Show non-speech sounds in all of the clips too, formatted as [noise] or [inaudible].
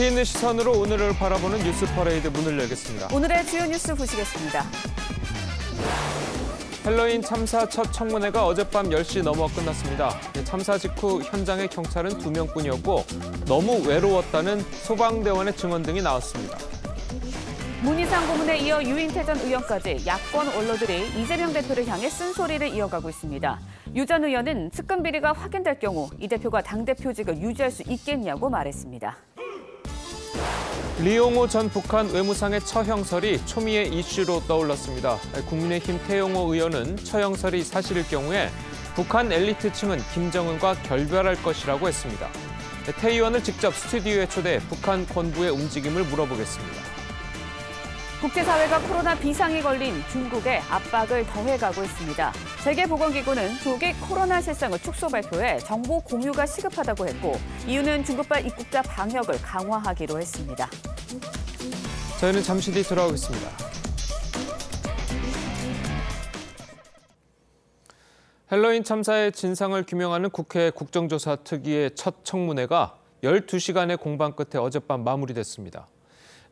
깊이 있는 시선으로 오늘을 바라보는 뉴스 퍼레이드 문을 열겠습니다. 오늘의 주요 뉴스 보시겠습니다. 헬로인 참사 첫 청문회가 어젯밤 10시 넘어 끝났습니다. 네, 참사 직후 현장의 경찰은 두명뿐이었고 너무 외로웠다는 소방대원의 증언 등이 나왔습니다. 문희상 고문에 이어 유인태 전 의원까지 야권 언로들이 이재명 대표를 향해 쓴소리를 이어가고 있습니다. 유 전 의원은 측근 비리가 확인될 경우 이 대표가 당대표직을 유지할 수 있겠냐고 말했습니다. 리용호 전 북한 외무상의 처형설이 초미의 이슈로 떠올랐습니다. 국민의힘 태용호 의원은 처형설이 사실일 경우에 북한 엘리트층은 김정은과 결별할 것이라고 했습니다. 태 의원을 직접 스튜디오에 초대해 북한 권부의 움직임을 물어보겠습니다. 국제사회가 코로나 비상이 걸린 중국에 압박을 더해가고 있습니다. 세계보건기구는 조기 코로나 실상을 축소 발표해 정보 공유가 시급하다고 했고 이유는 중국발 입국자 방역을 강화하기로 했습니다. 저희는 잠시 뒤 돌아오겠습니다. 헬로윈 참사의 진상을 규명하는 국회 국정조사 특위의 첫 청문회가 12시간의 공방 끝에 어젯밤 마무리됐습니다.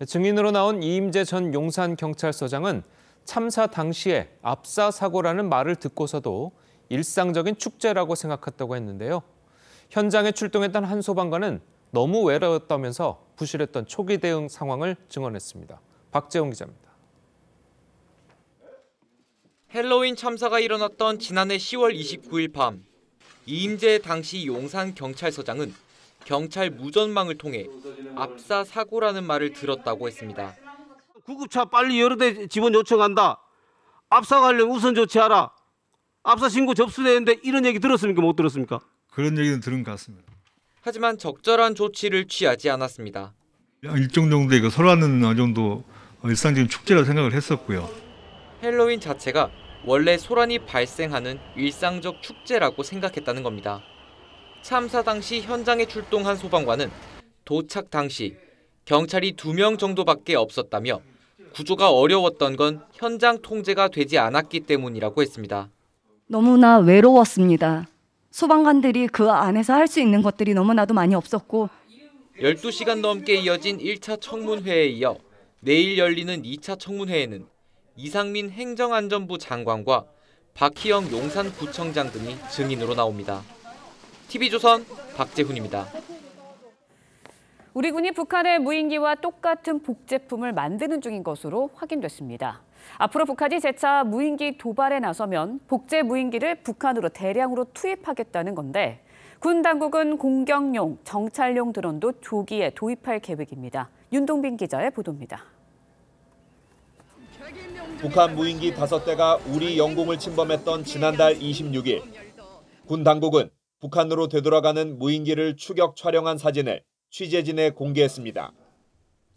증인으로 나온 이임재 전 용산경찰서장은 참사 당시에 압사 사고라는 말을 듣고서도 일상적인 축제라고 생각했다고 했는데요. 현장에 출동했던 한 소방관은 너무 외로웠다면서 부실했던 초기 대응 상황을 증언했습니다. 박재홍 기자입니다. 헬로윈 참사가 일어났던 지난해 10월 29일 밤 이임재 당시 용산 경찰서장은 경찰 무전망을 통해 압사 사고라는 말을 들었다고 했습니다. 구급차 빨리 여러 대 지원 요청한다. 압사 관련 우선 조치하라. 압사 신고 접수되는데 이런 얘기 들었습니까? 못 들었습니까? 그런 얘기는 들은 것 같습니다. 하지만 적절한 조치를 취하지 않았습니다. 일정 정도 이거 그 설화는 어느 정도 일상적인 축제라 생각을 했었고요. 헬로윈 자체가 원래 소란이 발생하는 일상적 축제라고 생각했다는 겁니다. 참사 당시 현장에 출동한 소방관은 도착 당시 경찰이 두 명 정도밖에 없었다며 구조가 어려웠던 건 현장 통제가 되지 않았기 때문이라고 했습니다. 너무나 외로웠습니다. 소방관들이 그 안에서 할 수 있는 것들이 너무나도 많이 없었고 12시간 넘게 이어진 1차 청문회에 이어 내일 열리는 2차 청문회에는 이상민 행정안전부 장관과 박희영 용산구청장 등이 증인으로 나옵니다. TV조선 박재훈입니다. 우리 군이 북한의 무인기와 똑같은 복제품을 만드는 중인 것으로 확인됐습니다. 앞으로 북한이 재차 무인기 도발에 나서면 복제 무인기를 북한으로 대량으로 투입하겠다는 건데 군 당국은 공격용, 정찰용 드론도 조기에 도입할 계획입니다. 윤동빈 기자의 보도입니다. 북한 무인기 5대가 우리 영공을 침범했던 지난달 26일 군 당국은 북한으로 되돌아가는 무인기를 추격 촬영한 사진을 취재진에 공개했습니다.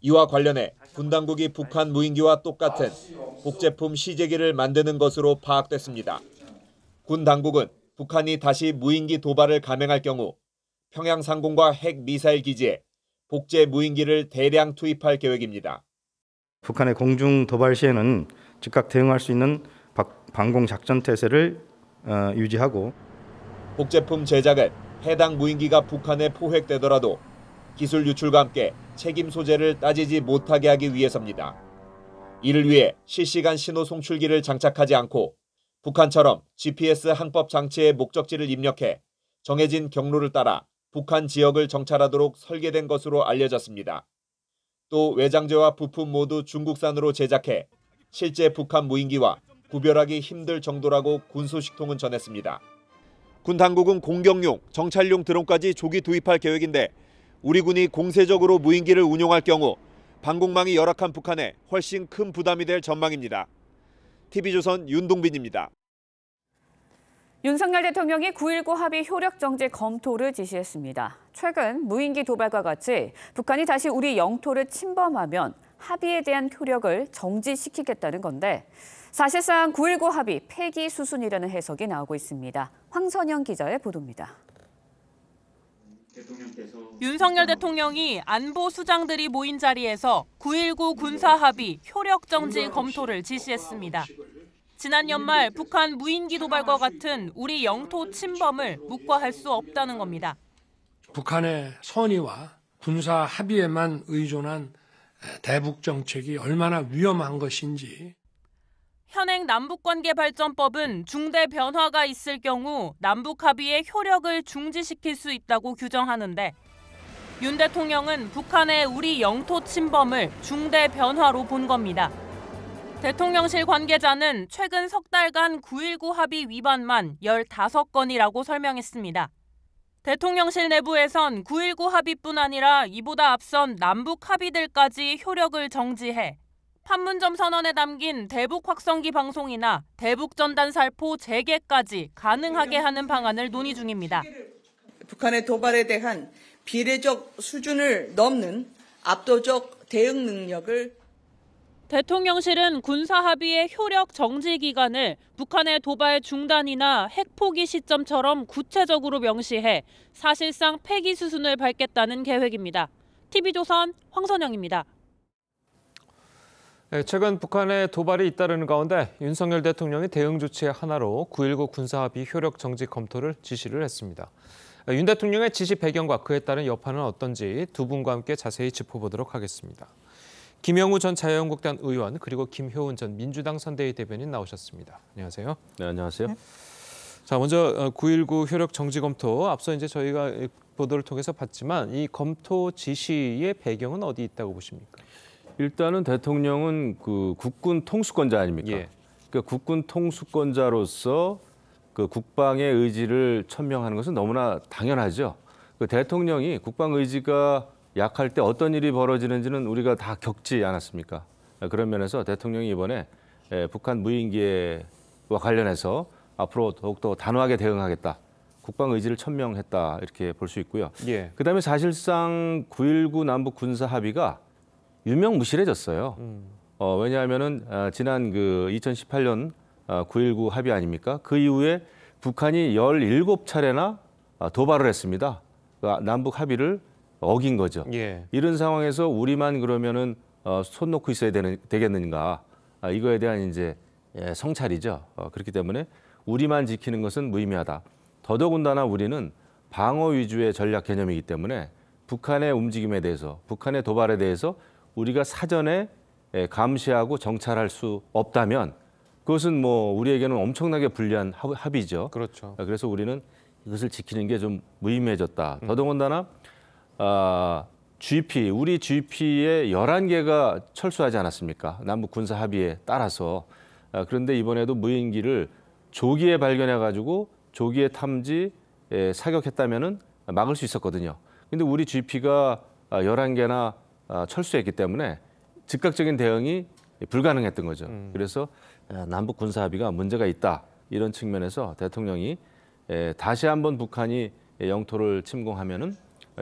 이와 관련해 군 당국이 북한 무인기와 똑같은 복제품 시제기를 만드는 것으로 파악됐습니다. 군 당국은 북한이 다시 무인기 도발을 감행할 경우 평양 상공과 핵 미사일 기지에 복제 무인기를 대량 투입할 계획입니다. 북한의 공중 도발 시에는 즉각 대응할 수 있는 방공 작전 태세를 어, 유지하고 복제품 제작은 해당 무인기가 북한에 포획되더라도 기술 유출과 함께 책임 소재를 따지지 못하게 하기 위해서입니다. 이를 위해 실시간 신호 송출기를 장착하지 않고 북한처럼 GPS 항법 장치의 목적지를 입력해 정해진 경로를 따라 북한 지역을 정찰하도록 설계된 것으로 알려졌습니다. 또 외장재와 부품 모두 중국산으로 제작해 실제 북한 무인기와 구별하기 힘들 정도라고 군소식통은 전했습니다. 군 당국은 공격용, 정찰용 드론까지 조기 도입할 계획인데 우리 군이 공세적으로 무인기를 운용할 경우 방공망이 열악한 북한에 훨씬 큰 부담이 될 전망입니다. TV조선 윤동빈입니다. 윤석열 대통령이 9.19 합의 효력 정지 검토를 지시했습니다. 최근 무인기 도발과 같이 북한이 다시 우리 영토를 침범하면 합의에 대한 효력을 정지시키겠다는 건데 사실상 9.19 합의 폐기 수순이라는 해석이 나오고 있습니다. 황선영 기자의 보도입니다. 윤석열 대통령이 안보 수장들이 모인 자리에서 9.19 군사 합의 효력 정지 검토를 지시했습니다. 지난 연말 북한 무인기 도발과 같은 우리 영토 침범을 묵과할 수 없다는 겁니다. 북한의 선의와 군사 합의에만 의존한 대북 정책이 얼마나 위험한 것인지 현행 남북관계발전법은 중대 변화가 있을 경우 남북합의의 효력을 중지시킬 수 있다고 규정하는데 윤 대통령은 북한의 우리 영토 침범을 중대 변화로 본 겁니다. 대통령실 관계자는 최근 석 달간 9.19 합의 위반만 15건이라고 설명했습니다. 대통령실 내부에선 9.19 합의뿐 아니라 이보다 앞선 남북 합의들까지 효력을 정지해 판문점 선언에 담긴 대북 확성기 방송이나 대북 전단 살포 재개까지 가능하게 하는 방안을 논의 중입니다. 북한의 도발에 대한 비례적 수준을 넘는 압도적 대응 능력을 대통령실은 군사 합의의 효력 정지 기간을 북한의 도발 중단이나 핵 포기 시점처럼 구체적으로 명시해 사실상 폐기 수순을 밟겠다는 계획입니다. TV조선 황선영입니다. 예, 최근 북한의 도발이 잇따르는 가운데 윤석열 대통령이 대응 조치의 하나로 9.19 군사합의 효력 정지 검토를 지시를 했습니다. 예, 윤 대통령의 지시 배경과 그에 따른 여파는 어떤지 두 분과 함께 자세히 짚어보도록 하겠습니다. 김영우 전 자유한국당 의원 그리고 김효은 전 민주당 선대위 대변인 나오셨습니다. 안녕하세요. 네, 안녕하세요. 네. 자, 먼저 9.19 어, 효력 정지 검토 앞서 이제 저희가 보도를 통해서 봤지만 이 검토 지시의 배경은 어디 있다고 보십니까? 일단은 대통령은 그 국군 통수권자 아닙니까? 예. 그러니까 국군 통수권자로서 그 국방의 의지를 천명하는 것은 너무나 당연하죠. 그 대통령이 국방 의지가 약할 때 어떤 일이 벌어지는지는 우리가 다 겪지 않았습니까? 그런 면에서 대통령이 이번에 예, 북한 무인기와 관련해서 앞으로 더욱더 단호하게 대응하겠다. 국방 의지를 천명했다 이렇게 볼 수 있고요. 예. 그다음에 사실상 9.19 남북 군사 합의가 유명무실해졌어요. 음. 어, 왜냐하면은 아, 지난 그 2018년 아, 9.19 합의 아닙니까? 그 이후에 북한이 17차례나 아, 도발을 했습니다. 그러니까 남북 합의를 어긴 거죠. 예. 이런 상황에서 우리만 그러면은 어, 손 놓고 있어야 되는, 되겠는가? 아, 이거에 대한 이제 예, 성찰이죠. 어, 그렇기 때문에 우리만 지키는 것은 무의미하다. 더더군다나 우리는 방어 위주의 전략 개념이기 때문에 북한의 움직임에 대해서, 북한의 도발에 대해서 우리가 사전에 예, 감시하고 정찰할 수 없다면 그것은 뭐 우리에게는 엄청나게 불리한 합의죠. 그렇죠. 아, 그래서 우리는 이것을 지키는 게 좀 무의미해졌다. 음. 더더군다나 아, GP, 우리 GP의 열한 개가 철수하지 않았습니까? 남북 군사 합의에 따라서. 아, 그런데 이번에도 무인기를 조기에 발견해 가지고 조기에 탐지 에, 예, 사격했다면 막을 수 있었거든요. 근데 우리 GP가 아, 열한 개나 아, 철수했기 때문에 즉각적인 대응이 불가능했던 거죠. 음. 그래서 남북 군사 합의가 문제가 있다 이런 측면에서 대통령이 예, 다시 한번 북한이 영토를 침공하면은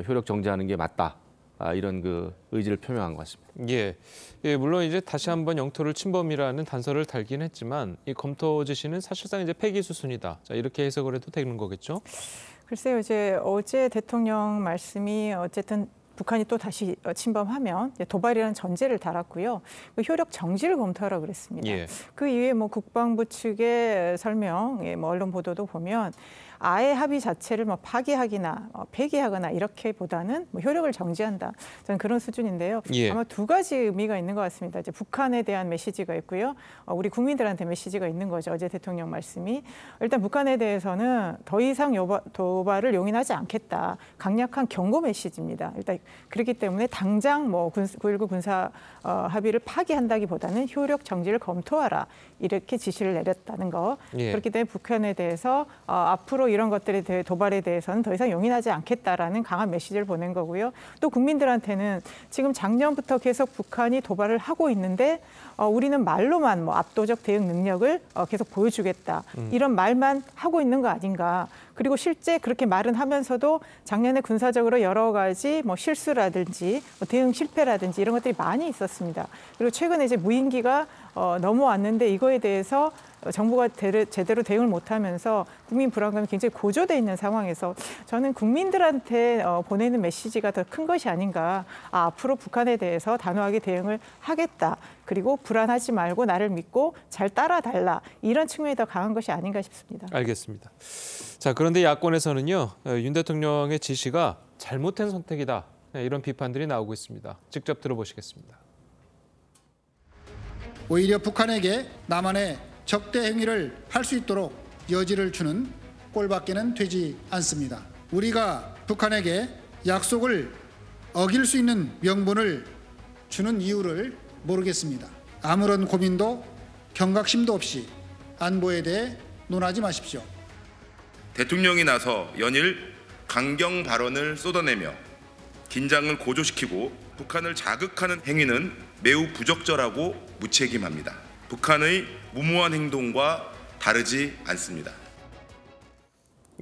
효력 정지하는 게 맞다. 아, 이런 그 의지를 표명한 것 같습니다. 예. 예, 물론 이제 다시 한번 영토를 침범이라는 단서를 달긴 했지만 이 검토 지시는 사실상 이제 폐기 수순이다. 자, 이렇게 해석을 해도 되는 거겠죠? 글쎄요, 이제 어제 대통령 말씀이 어쨌든 북한이 또 다시 어, 침범하면 도발이라는 전제를 달았고요. 그 효력 정지를 검토하라고 그랬습니다. 예. 그 이외에 뭐 국방부 측의 설명, 예, 뭐 언론 보도도 보면 아예 합의 자체를 뭐 파기하기나 어, 폐기하거나 이렇게보다는 뭐 효력을 정지한다. 저는 그런 수준인데요. 예. 아마 두 가지 의미가 있는 것 같습니다. 이제 북한에 대한 메시지가 있고요. 어, 우리 국민들한테 메시지가 있는 거죠. 어제 대통령 말씀이 일단 북한에 대해서는 더 이상 여바, 도발을 용인하지 않겠다. 강력한 경고 메시지입니다. 일단 그렇기 때문에 당장 뭐9.19 군사 어, 합의를 파기한다기보다는 효력 정지를 검토하라 이렇게 지시를 내렸다는 거. 예. 그렇기 때문에 북한에 대해서 어, 앞으로 이런 것들에 대해 도발에 대해서는 더 이상 용인하지 않겠다라는 강한 메시지를 보낸 거고요. 또 국민들한테는 지금 작년부터 계속 북한이 도발을 하고 있는데 어, 우리는 말로만 뭐 압도적 대응 능력을 어, 계속 보여주겠다 음. 이런 말만 하고 있는 거 아닌가. 그리고 실제 그렇게 말은 하면서도 작년에 군사적으로 여러 가지 뭐 실수라든지 뭐 대응 실패라든지 이런 것들이 많이 있었습니다. 그리고 최근에 이제 무인기가 어, 넘어왔는데 이거에 대해서 정부가 대를, 제대로 대응을 못하면서 국민 불안감이 굉장히 고조돼 있는 상황에서 저는 국민들한테 어, 보내는 메시지가 더 큰 것이 아닌가. 아, 앞으로 북한에 대해서 단호하게 대응을 하겠다. 그리고 불안하지 말고 나를 믿고 잘 따라달라. 이런 측면이 더 강한 것이 아닌가 싶습니다. 알겠습니다. 자 그런데 야권에서는요 어, 윤 대통령의 지시가 잘못된 선택이다. 네, 이런 비판들이 나오고 있습니다. 직접 들어보시겠습니다. 오히려 북한에게 남한의 적대 행위를 할 수 있도록 여지를 주는 꼴밖에는 되지 않습니다. 우리가 북한에게 약속을 어길 수 있는 명분을 주는 이유를 모르겠습니다. 아무런 고민도 경각심도 없이 안보에 대해 논하지 마십시오. 대통령이 나서 연일 강경 발언을 쏟아내며 긴장을 고조시키고 북한을 자극하는 행위는 매우 부적절하고 무책임합니다. 북한의 무모한 행동과 다르지 않습니다.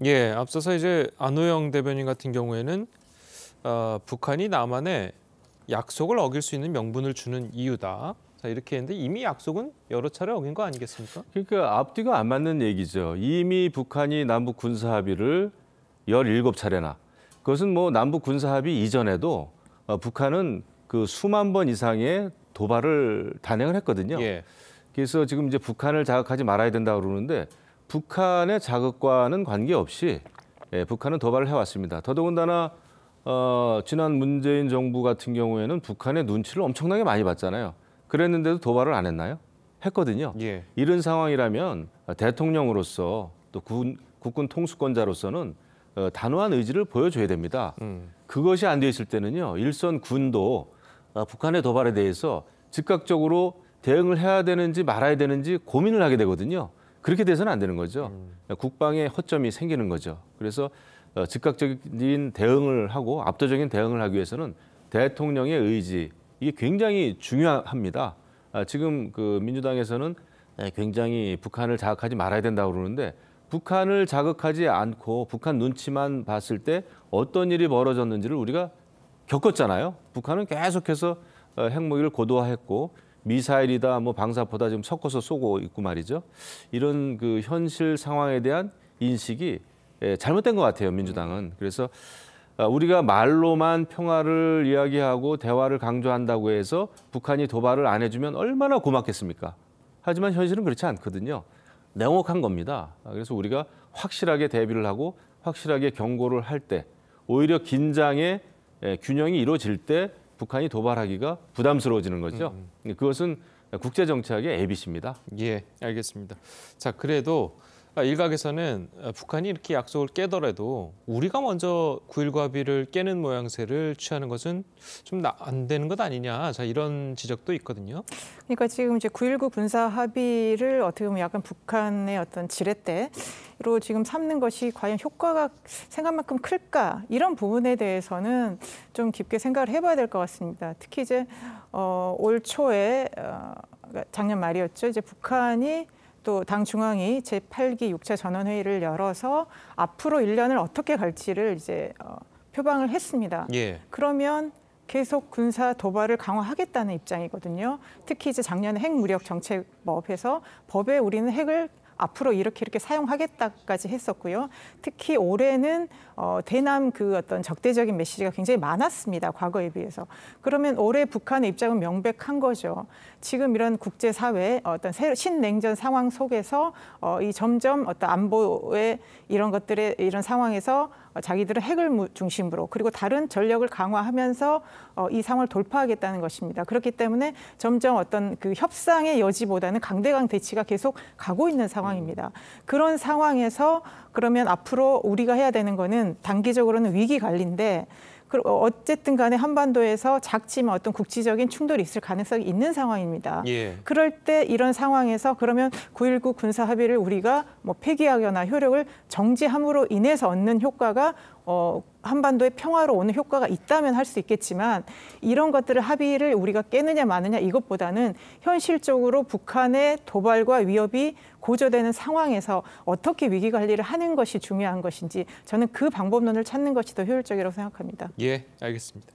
예, 앞서서 이제 안호영 대변인 같은 경우에는 어, 북한이 남한에 약속을 어길 수 있는 명분을 주는 이유다. 자, 이렇게 했는데 이미 약속은 여러 차례 어긴 거 아니겠습니까? 그러니까 앞뒤가 안 맞는 얘기죠. 이미 북한이 남북 군사 합의를 열일 차례나 그것은 뭐 남북 군사 합의 이전에도 어, 북한은 그 수만 번 이상의 도발을 단행을 했거든요. 예. 그래서 지금 이제 북한을 자극하지 말아야 된다 고 그러는데 북한의 자극과는 관계없이 예, 북한은 도발을 해왔습니다. 더더군다나 어, 지난 문재인 정부 같은 경우에는 북한의 눈치를 엄청나게 많이 봤잖아요. 그랬는데도 도발을 안 했나요? 했거든요. 예. 이런 상황이라면 대통령으로서 또 군, 국군 통수권자로서는 어, 단호한 의지를 보여줘야 됩니다. 음. 그것이 안돼 있을 때는요. 일선 군도 어, 북한의 도발에 대해서 즉각적으로 대응을 해야 되는지 말아야 되는지 고민을 하게 되거든요. 그렇게 돼서는 안 되는 거죠. 음. 국방에 허점이 생기는 거죠. 그래서 어, 즉각적인 대응을 하고 압도적인 대응을 하기 위해서는 대통령의 의지 이게 굉장히 중요합니다. 아, 지금 그 민주당에서는 네, 굉장히 북한을 자극하지 말아야 된다고 그러는데 북한을 자극하지 않고 북한 눈치만 봤을 때 어떤 일이 벌어졌는지를 우리가 겪었잖아요. 북한은 계속해서 어, 핵무기를 고도화했고 미사일이다, 뭐 방사포다 지금 섞어서 쏘고 있고 말이죠. 이런 그 현실 상황에 대한 인식이 예, 잘못된 것 같아요 민주당은. 그래서 아, 우리가 말로만 평화를 이야기하고 대화를 강조한다고 해서 북한이 도발을 안 해주면 얼마나 고맙겠습니까? 하지만 현실은 그렇지 않거든요. 냉혹한 겁니다. 아, 그래서 우리가 확실하게 대비를 하고 확실하게 경고를 할 때 오히려 긴장의 예, 균형이 이루어질 때 북한이 도발하기가 부담스러워지는 거죠. 음, 음. 그것은 국제 정치의 a b 입니다 예, 알겠습니다. 자, 그래도 그러니까 일각에서는 어, 북한이 이렇게 약속을 깨더라도 우리가 먼저 9.19 합의를 깨는 모양새를 취하는 것은 좀 안 되는 것 아니냐 자 이런 지적도 있거든요. 그러니까 지금 이제 9.19 군사 합의를 어떻게 보면 약간 북한의 어떤 지렛대로 지금 삼는 것이 과연 효과가 생각만큼 클까 이런 부분에 대해서는 좀 깊게 생각을 해봐야 될 것 같습니다. 특히 이제 어, 올 초에 어, 그러니까 작년 말이었죠. 이제 북한이 또당 중앙이 제8기 6차 전원회의를 열어서 앞으로 1년을 어떻게 갈지를 이제 어, 표방을 했습니다. 예. 그러면 계속 군사 도발을 강화하겠다는 입장이거든요. 특히 이제 작년 핵 무력 정책법에서 법에 우리는 핵을 앞으로 이렇게 이렇게 사용하겠다까지 했었고요. 특히 올해는 어, 대남 그 어떤 적대적인 메시지가 굉장히 많았습니다. 과거에 비해서. 그러면 올해 북한의 입장은 명백한 거죠. 지금 이런 국제사회 어, 어떤 새, 신냉전 상황 속에서 어, 이 점점 어떤 안보의 이런 것들의 이런 상황에서 어, 자기들은 핵을 중심으로 그리고 다른 전력을 강화하면서 어, 이 상황을 돌파하겠다는 것입니다. 그렇기 때문에 점점 어떤 그 협상의 여지보다는 강대강 대치가 계속 가고 있는 상황입니다. 그런 상황에서 그러면 앞으로 우리가 해야 되는 거는 단기적으로는 위기 관리인데 그리고 어쨌든 간에 한반도에서 작지만 어떤 국지적인 충돌이 있을 가능성이 있는 상황입니다. 예. 그럴 때 이런 상황에서 그러면 9.19 군사 합의를 우리가 뭐 폐기하거나 효력을 정지함으로 인해서 얻는 효과가 어, 한반도의 평화로 오는 효과가 있다면 할 수 있겠지만 이런 것들을 합의를 우리가 깨느냐 마느냐 이것보다는 현실적으로 북한의 도발과 위협이 고조되는 상황에서 어떻게 위기 관리를 하는 것이 중요한 것인지 저는 그 방법론을 찾는 것이 더 효율적이라고 생각합니다. 예, 알겠습니다.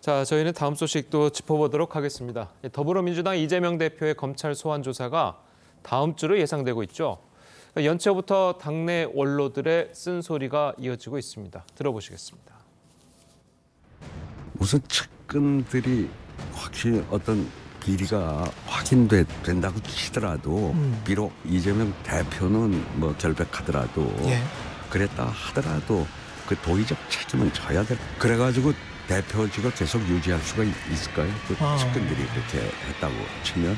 자, 저희는 다음 소식도 짚어보도록 하겠습니다. 예, 더불어민주당 이재명 대표의 검찰 소환 조사가 다음 주로 예상되고 있죠. 그러니까 연초부터 당내 원로들의 쓴소리가 이어지고 있습니다. 들어보시겠습니다. 우선 측근들이 확실히 어떤 비리가 확인된다고 치더라도 음. 비록 이재명 대표는 뭐 절백하더라도 예. 그랬다 하더라도 그 도의적 책임은 져야 돼. 그래가지고 대표직을 계속 유지할 수가 있을까요? 그 아. 측근들이 그렇게 했다고 치면.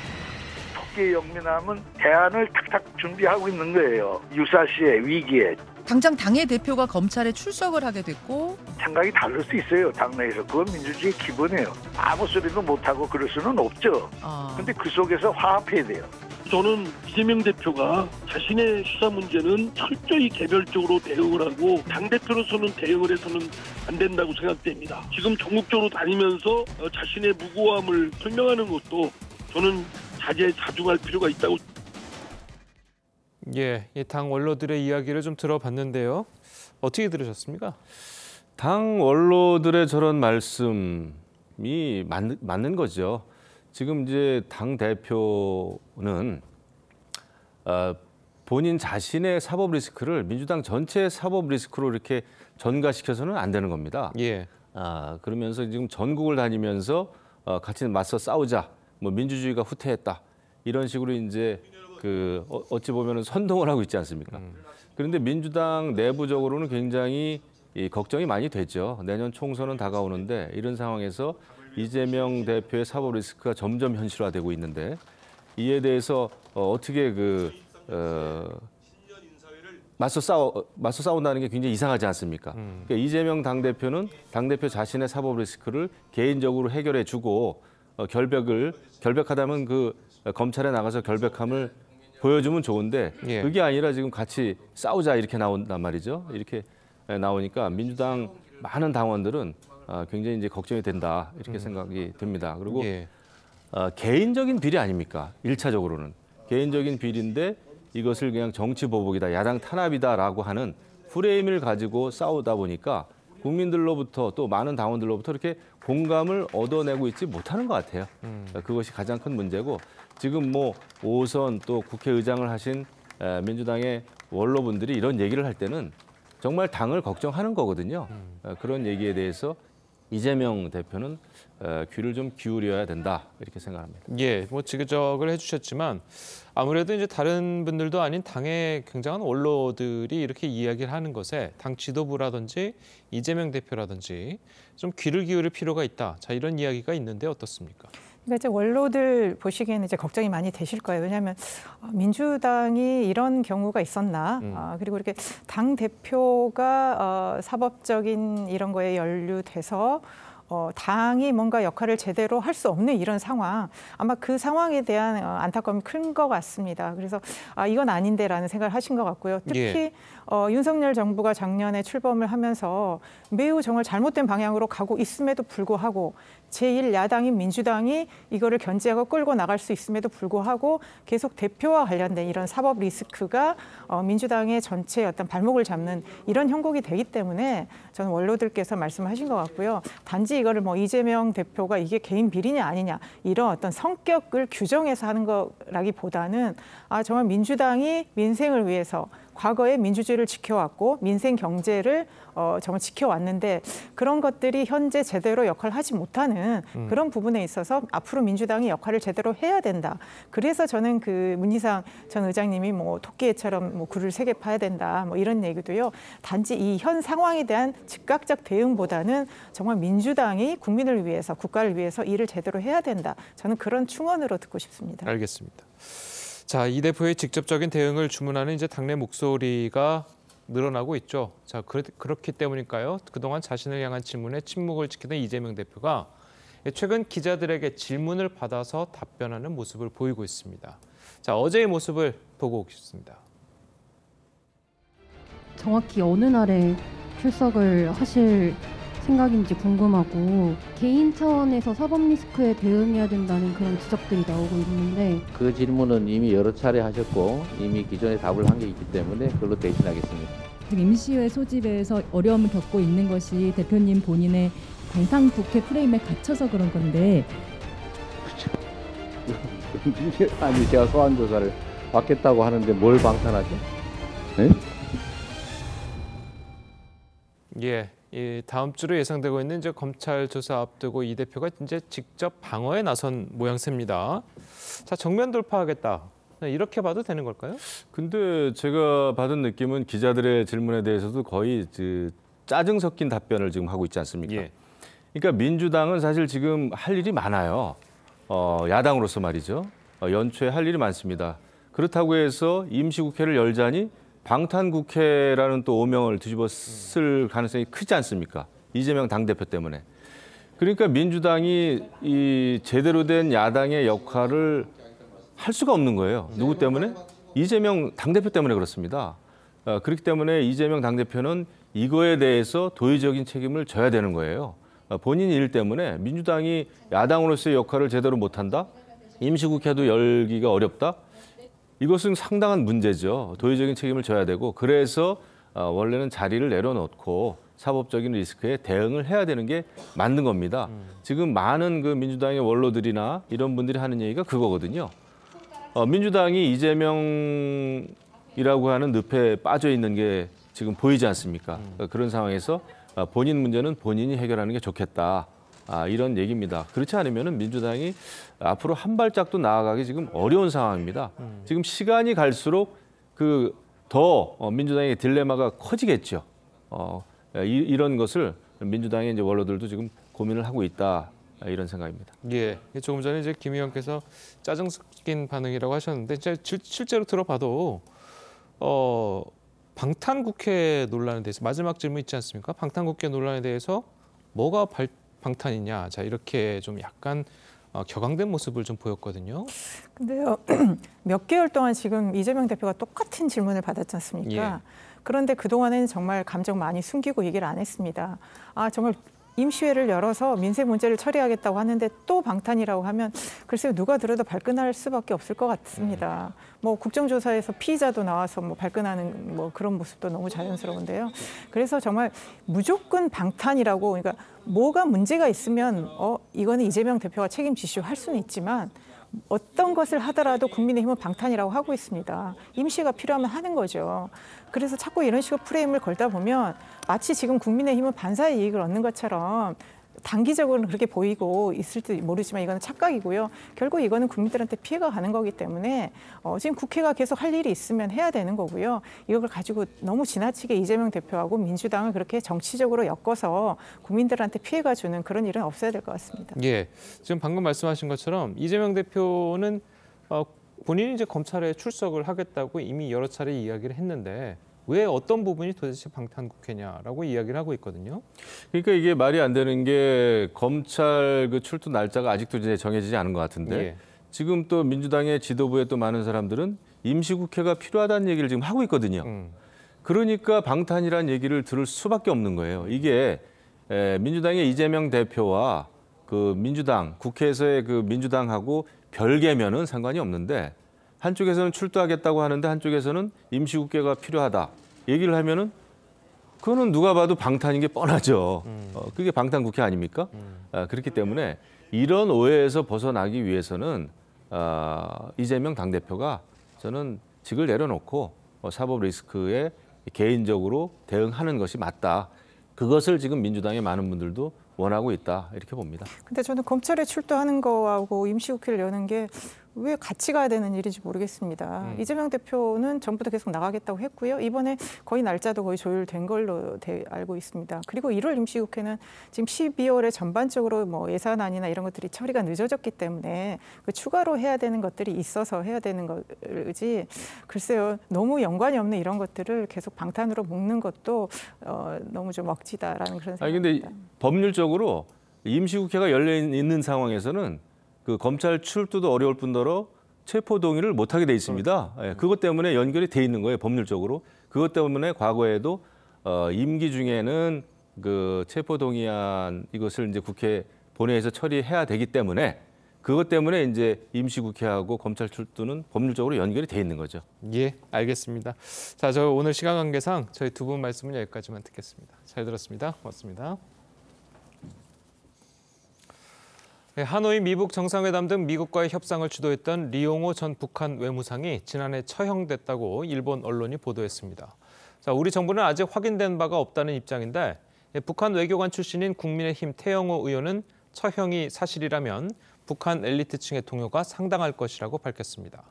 토끼 영민함은 대안을 탁탁 준비하고 있는 거예요. 유사시에 위기에 당장 당의 대표가 검찰에 출석을 하게 됐고 생각이 다를 수 있어요 당내에서 그건 민주주의 기본이에요 아무 소리도 못하고 그럴 수는 없죠 아. 근데 그 속에서 화합해야 돼요 저는 이재명 대표가 자신의 수사 문제는 철저히 개별적으로 대응을 하고 당대표로서는 대응을 해서는 안 된다고 생각됩니다. 지금 전국적으로 다니면서 어, 자신의 무고함을 설명하는 것도 저는 자제 자중할 필요가 있다고 예, 당 원로들의 이야기를 좀 들어봤는데요. 어떻게 들으셨습니까? 당 원로들의 저런 말씀이 맞, 맞는 거죠. 지금 이제 당 대표는 어, 본인 자신의 사법 리스크를 민주당 전체 의 사법 리스크로 이렇게 전가시켜서는 안 되는 겁니다. 예. 아, 그러면서 지금 전국을 다니면서 어, 같이 맞서 싸우자. 뭐 민주주의가 후퇴했다. 이런 식으로 이제 그 어, 어찌 보면은 선동을 하고 있지 않습니까? 음. 그런데 민주당 내부적으로는 굉장히 이 걱정이 많이 되죠. 내년 총선은 다가오는데 이런 상황에서 이재명 대표의 사법 리스크가 점점 현실화되고 있는데 이에 대해서 어, 어떻게 그 어, 맞서 싸워 맞서 싸운다는 게 굉장히 이상하지 않습니까? 음. 그러니까 이재명 당 대표는 당 대표 자신의 사법 리스크를 개인적으로 해결해주고 어, 결벽을 결벽하다면 그 검찰에 나가서 결벽함을 보여주면 좋은데 예. 그게 아니라 지금 같이 싸우자 이렇게 나온단 말이죠. 이렇게 예, 나오니까 민주당 많은 당원들은 아, 굉장히 이제 걱정이 된다 이렇게 음. 생각이 듭니다. 그리고 예. 아, 개인적인 비리 아닙니까? 일차적으로는 개인적인 비리인데 이것을 그냥 정치 보복이다, 야당 탄압이다라고 하는 프레임을 가지고 싸우다 보니까 국민들로부터 또 많은 당원들로부터 이렇게 공감을 얻어내고 있지 못하는 것 같아요. 음. 그러니까 그것이 가장 큰 문제고 지금 뭐 오선 또 국회의장을 하신 민주당의 원로분들이 이런 얘기를 할 때는 정말 당을 걱정하는 거거든요. 음. 그런 얘기에 대해서 이재명 대표는 귀를 좀 기울여야 된다 이렇게 생각합니다. 예, 뭐지적을 해주셨지만 아무래도 이제 다른 분들도 아닌 당의 굉장한 원로들이 이렇게 이야기를 하는 것에 당 지도부라든지 이재명 대표라든지 좀 귀를 기울일 필요가 있다. 자 이런 이야기가 있는데 어떻습니까? 그러니까 이제 원로들 보시기에는 이제 걱정이 많이 되실 거예요. 왜냐하면 어, 민주당이 이런 경우가 있었나. 음. 아, 그리고 이렇게 당 대표가 어, 사법적인 이런 거에 연루돼서 어, 당이 뭔가 역할을 제대로 할 수 없는 이런 상황 아마 그 상황에 대한 어, 안타까움이 큰 것 같습니다. 그래서 아 이건 아닌데라는 생각을 하신 것 같고요. 예. 특히 예. 어, 윤석열 정부가 작년에 출범을 하면서 매우 정말 잘못된 방향으로 가고 있음에도 불구하고 제1야당인 민주당이 이거를 견제하고 끌고 나갈 수 있음에도 불구하고 계속 대표와 관련된 이런 사법 리스크가 어, 민주당의 전체 어떤 발목을 잡는 이런 형국이 되기 때문에 저는 원로들께서 말씀하신 것 같고요. 단지 이거를 뭐 이재명 대표가 이게 개인 비리냐 아니냐 이런 어떤 성격을 규정해서 하는 거라기보다는 아 정말 민주당이 민생을 위해서 과거에 민주주의를 지켜왔고 민생 경제를 어, 정말 지켜왔는데 그런 것들이 현재 제대로 역할을 하지 못하는 음. 그런 부분에 있어서 앞으로 민주당이 역할을 제대로 해야 된다. 그래서 저는 그 문희상 전 의장님이 뭐 토끼애처럼 뭐 굴을 세게 파야 된다. 뭐 이런 얘기도요. 단지 이 현 상황에 대한 즉각적 대응보다는 정말 민주당이 국민을 위해서 국가를 위해서 일을 제대로 해야 된다. 저는 그런 충언으로 듣고 싶습니다. 알겠습니다. 자, 이 대표의 직접적인 대응을 주문하는 이제 당내 목소리가 늘어나고 있죠. 자, 그 그렇기 때문일까요? 그동안 자신을 향한 질문에 침묵을 지키던 이재명 대표가 최근 기자들에게 질문을 받아서 답변하는 모습을 보이고 있습니다. 자, 어제의 모습을 보고 오겠습니다. 정확히 어느 날에 출석을 하실 생각인지 궁금하고 개인 차원에서 사법 리스크에 대응해야 된다는 그런 지적들이 나오고 있는데 그 질문은 이미 여러 차례 하셨고 이미 기존에 답을 한 게 있기 때문에 그걸로 대신하겠습니다. 그 임시회 소집에서 어려움을 겪고 있는 것이 대표님 본인의 당상 국회 프레임에 갇혀서 그런 건데 [laughs] 아니 제가 소환 조사를 받겠다고 하는데 뭘 방탄하죠? 네? 예. 예, 다음 주로 예상되고 있는 이제 검찰 조사 앞두고 이 대표가 이제 직접 방어에 나선 모양새입니다. 자 정면 돌파하겠다. 네, 이렇게 봐도 되는 걸까요? 근데 제가 받은 느낌은 기자들의 질문에 대해서도 거의 그 짜증 섞인 답변을 지금 하고 있지 않습니까? 예. 그러니까 민주당은 사실 지금 할 일이 많아요. 어, 야당으로서 말이죠. 어, 연초에 할 일이 많습니다. 그렇다고 해서 임시국회를 열자니 방탄국회라는 또 오명을 뒤집어 쓸 가능성이 크지 않습니까? 이재명 당대표 때문에. 그러니까 민주당이 이 제대로 된 야당의 역할을 할 수가 없는 거예요. 누구 때문에? 이재명 당대표 때문에 그렇습니다. 아, 그렇기 때문에 이재명 당대표는 이거에 대해서 도의적인 책임을 져야 되는 거예요. 아, 본인 일 때문에 민주당이 야당으로서의 역할을 제대로 못한다? 임시국회도 열기가 어렵다? 이것은 상당한 문제죠. 도의적인 책임을 져야 되고 그래서 어, 원래는 자리를 내려놓고 사법적인 리스크에 대응을 해야 되는 게 맞는 겁니다. 음. 지금 많은 그 민주당의 원로들이나 이런 분들이 하는 얘기가 그거거든요. 어, 민주당이 이재명이라고 하는 늪에 빠져 있는 게 지금 보이지 않습니까? 음. 그런 상황에서 어, 본인 문제는 본인이 해결하는 게 좋겠다. 아, 이런 얘기입니다. 그렇지 않으면 민주당이 앞으로 한 발짝도 나아가기 지금 어려운 상황입니다. 지금 시간이 갈수록 그더 어, 민주당의 딜레마가 커지겠죠. 어, 이, 런 것을 민주당의 이제 원로들도 지금 고민을 하고 있다. 아, 이런 생각입니다. 예, 조금 전에 이제 김 의원께서 짜증 섞인 반응이라고 하셨는데 실, 실제로 들어봐도 어, 방탄 국회 논란에 대해서 마지막 질문 있지 않습니까? 방탄 국회 논란에 대해서 뭐가 발, 방탄이냐 자 이렇게 좀 약간 어, 격앙된 모습을 좀 보였거든요. 근데요 [clears throat] 몇 개월 동안 지금 이재명 대표가 똑같은 질문을 받았지 않습니까? 예. 그런데 그 동안에는 정말 감정 많이 숨기고 얘기를 안 했습니다. 아 정말 임시회를 열어서 민생 문제를 처리하겠다고 하는데 또 방탄이라고 하면 글쎄요 누가 들어도 발끈할 수밖에 없을 것 같습니다. 음. 뭐 국정조사에서 피의자도 나와서 뭐 발끈하는 뭐 그런 모습도 너무 자연스러운데요. 그래서 정말 무조건 방탄이라고 그러니까 뭐가 문제가 있으면 어 이거는 이재명 대표가 책임지시오 할 수는 있지만 어떤 것을 하더라도 국민의힘은 방탄이라고 하고 있습니다. 임시가 필요하면 하는 거죠. 그래서 자꾸 이런 식으로 프레임을 걸다 보면 마치 지금 국민의힘은 반사의 이익을 얻는 것처럼 단기적으로는 그렇게 보이고 있을지 모르지만 이거는 착각이고요. 결국 이거는 국민들한테 피해가 가는 거기 때문에 어, 지금 국회가 계속 할 일이 있으면 해야 되는 거고요. 이걸 가지고 너무 지나치게 이재명 대표하고 민주당을 그렇게 정치적으로 엮어서 국민들한테 피해가 주는 그런 일은 없어야 될 것 같습니다. 예, 지금 방금 말씀하신 것처럼 이재명 대표는 어, 본인이 이제 검찰에 출석을 하겠다고 이미 여러 차례 이야기를 했는데 왜 어떤 부분이 도대체 방탄국회냐라고 이야기를 하고 있거든요. 그러니까 이게 말이 안 되는 게 검찰 그 출두 날짜가 아직도 이제 정해지지 않은 것 같은데 예. 지금 또 민주당의 지도부에 또 많은 사람들은 임시국회가 필요하다는 얘기를 지금 하고 있거든요. 음. 그러니까 방탄이라는 얘기를 들을 수밖에 없는 거예요. 이게 민주당의 이재명 대표와 그 민주당 국회에서의 그 민주당하고 별개면은 상관이 없는데 한쪽에서는 출두하겠다고 하는데 한쪽에서는 임시국회가 필요하다 얘기를 하면은 그거는 누가 봐도 방탄인 게 뻔하죠. 음. 어, 그게 방탄 국회 아닙니까? 음. 아, 그렇기 때문에 이런 오해에서 벗어나기 위해서는 아, 이재명 당 대표가 저는 직을 내려놓고 어, 사법 리스크에 개인적으로 대응하는 것이 맞다. 그것을 지금 민주당의 많은 분들도 원하고 있다 이렇게 봅니다. 근데 저는 검찰에 출두하는 거하고 임시국회를 여는 게왜 같이 가야 되는 일인지 모르겠습니다. 음. 이재명 대표는 전부터 계속 나가겠다고 했고요. 이번에 거의 날짜도 거의 조율된 걸로 대, 알고 있습니다. 그리고 1월 임시국회는 지금 12월에 전반적으로 뭐 예산안이나 이런 것들이 처리가 늦어졌기 때문에 그 추가로 해야 되는 것들이 있어서 해야 되는 거지 글쎄요. 너무 연관이 없는 이런 것들을 계속 방탄으로 묶는 것도 어, 너무 좀 억지다라는 그런 생각입니다. 아니 근데 법률적으로 임시국회가 열려 있는 상황에서는 그 검찰 출두도 어려울 뿐더러 체포 동의를 못하게 돼 있습니다. 그렇죠. 예, 그것 때문에 연결이 돼 있는 거예요 법률적으로. 그것 때문에 과거에도 어, 임기 중에는 그 체포 동의안 이것을 이제 국회 본회의에서 처리해야 되기 때문에 그것 때문에 이제 임시국회하고 검찰 출두는 법률적으로 연결이 돼 있는 거죠. 예, 알겠습니다. 자, 저 오늘 시간 관계상 저희 두 분 말씀은 여기까지만 듣겠습니다. 잘 들었습니다. 고맙습니다. 네, 하노이 미북 정상회담 등 미국과의 협상을 주도했던 리용호 전 북한 외무상이 지난해 처형됐다고 일본 언론이 보도했습니다. 자, 우리 정부는 아직 확인된 바가 없다는 입장인데 네, 북한 외교관 출신인 국민의힘 태영호 의원은 처형이 사실이라면 북한 엘리트층의 동요가 상당할 것이라고 밝혔습니다.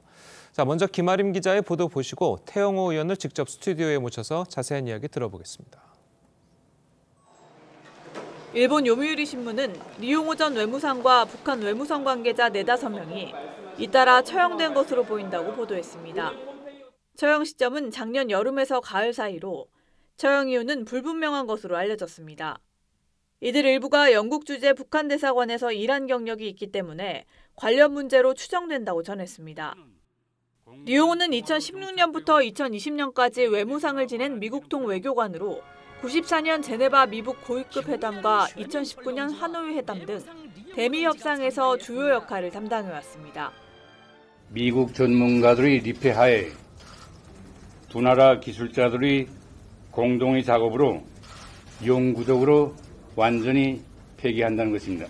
자, 먼저 김아림 기자의 보도 보시고 태영호 의원을 직접 스튜디오에 모셔서 자세한 이야기 들어보겠습니다. 일본 요미우리 신문은 리용호 전 외무상과 북한 외무성 관계자 4, 5명이 잇따라 처형된 것으로 보인다고 보도했습니다. 처형 시점은 작년 여름에서 가을 사이로 처형 이유는 불분명한 것으로 알려졌습니다. 이들 일부가 영국 주재 북한 대사관에서 일한 경력이 있기 때문에 관련 문제로 추정된다고 전했습니다. 리용호는 2016년부터 2020년까지 외무상을 지낸 미국통 외교관으로 94년 제네바 미국 고위급 회담과 2019년 하노이 회담 등 대미 협상에서 주요 역할을 담당해왔습니다. 미국 전문가들이 리페하에 두 나라 기술자들이 공동의 작업으로 영구적으로 완전히 폐기한다는 것입니다.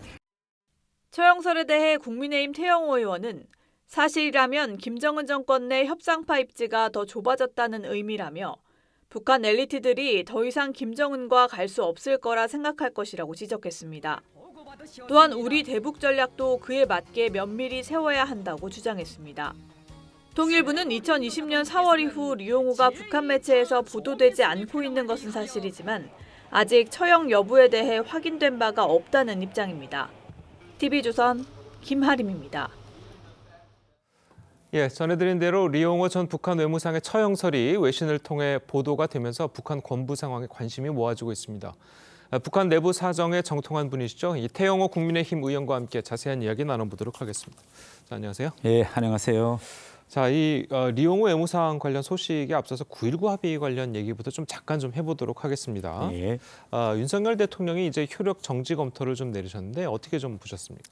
처형설에 대해 국민의힘 태영호 의원은 사실이라면 김정은 정권 내 협상 파입지가 더 좁아졌다는 의미라며 북한 엘리트들이 더 이상 김정은과 갈 수 없을 거라 생각할 것이라고 지적했습니다. 또한 우리 대북 전략도 그에 맞게 면밀히 세워야 한다고 주장했습니다. 통일부는 2020년 4월 이후 리용호가 북한 매체에서 보도되지 않고 있는 것은 사실이지만 아직 처형 여부에 대해 확인된 바가 없다는 입장입니다. TV조선 김하림입니다. 예, 전해드린 대로 리용호 전 북한 외무상의 처형설이 외신을 통해 보도가 되면서 북한 권부 상황에 관심이 모아지고 있습니다. 아, 북한 내부 사정에 정통한 분이시죠. 태영호 국민의힘 의원과 함께 자세한 이야기 나눠보도록 하겠습니다. 자, 안녕하세요. 예, 안녕하세요. 자, 이 어, 리용호 외무상 관련 소식에 앞서서 9.19 합의 관련 얘기부터 좀 잠깐 좀 해보도록 하겠습니다. 네. 어, 윤석열 대통령이 이제 효력 정지 검토를 좀 내리셨는데 어떻게 좀 보셨습니까?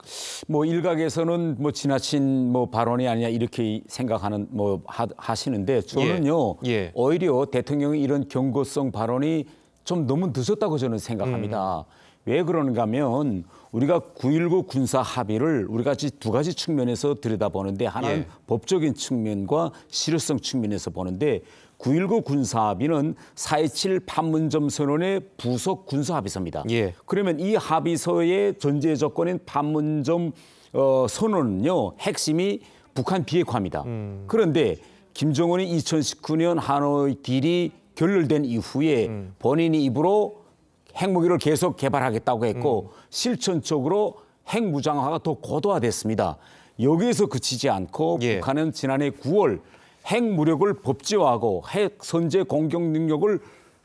뭐 일각에서는 뭐 지나친 뭐 발언이 아니냐 이렇게 생각하는 뭐 하, 시는데 저는요 예. 예. 오히려 대통령이 이런 경고성 발언이 좀 너무 늦었다고 저는 생각합니다. 음. 왜 그러는가 하면 우리가 9.19 군사 합의를 우리가 두 가지 측면에서 들여다보는데 하나는 예. 법적인 측면과 실효성 측면에서 보는데 9.19 군사합의는 4.27 판문점 선언의 부속 군사합의서입니다. 예. 그러면 이 합의서의 전제 조건인 판문점 어, 선언은요 핵심이 북한 비핵화입니다. 음. 그런데 김정은이 2019년 하노이 딜이 결렬된 이후에 음. 본인이 입으로 핵무기를 계속 개발하겠다고 했고 음. 실천적으로 핵무장화가 더 고도화됐습니다. 여기에서 그치지 않고 예. 북한은 지난해 9월 핵 무력을 법제화하고 핵 선제 공격 능력을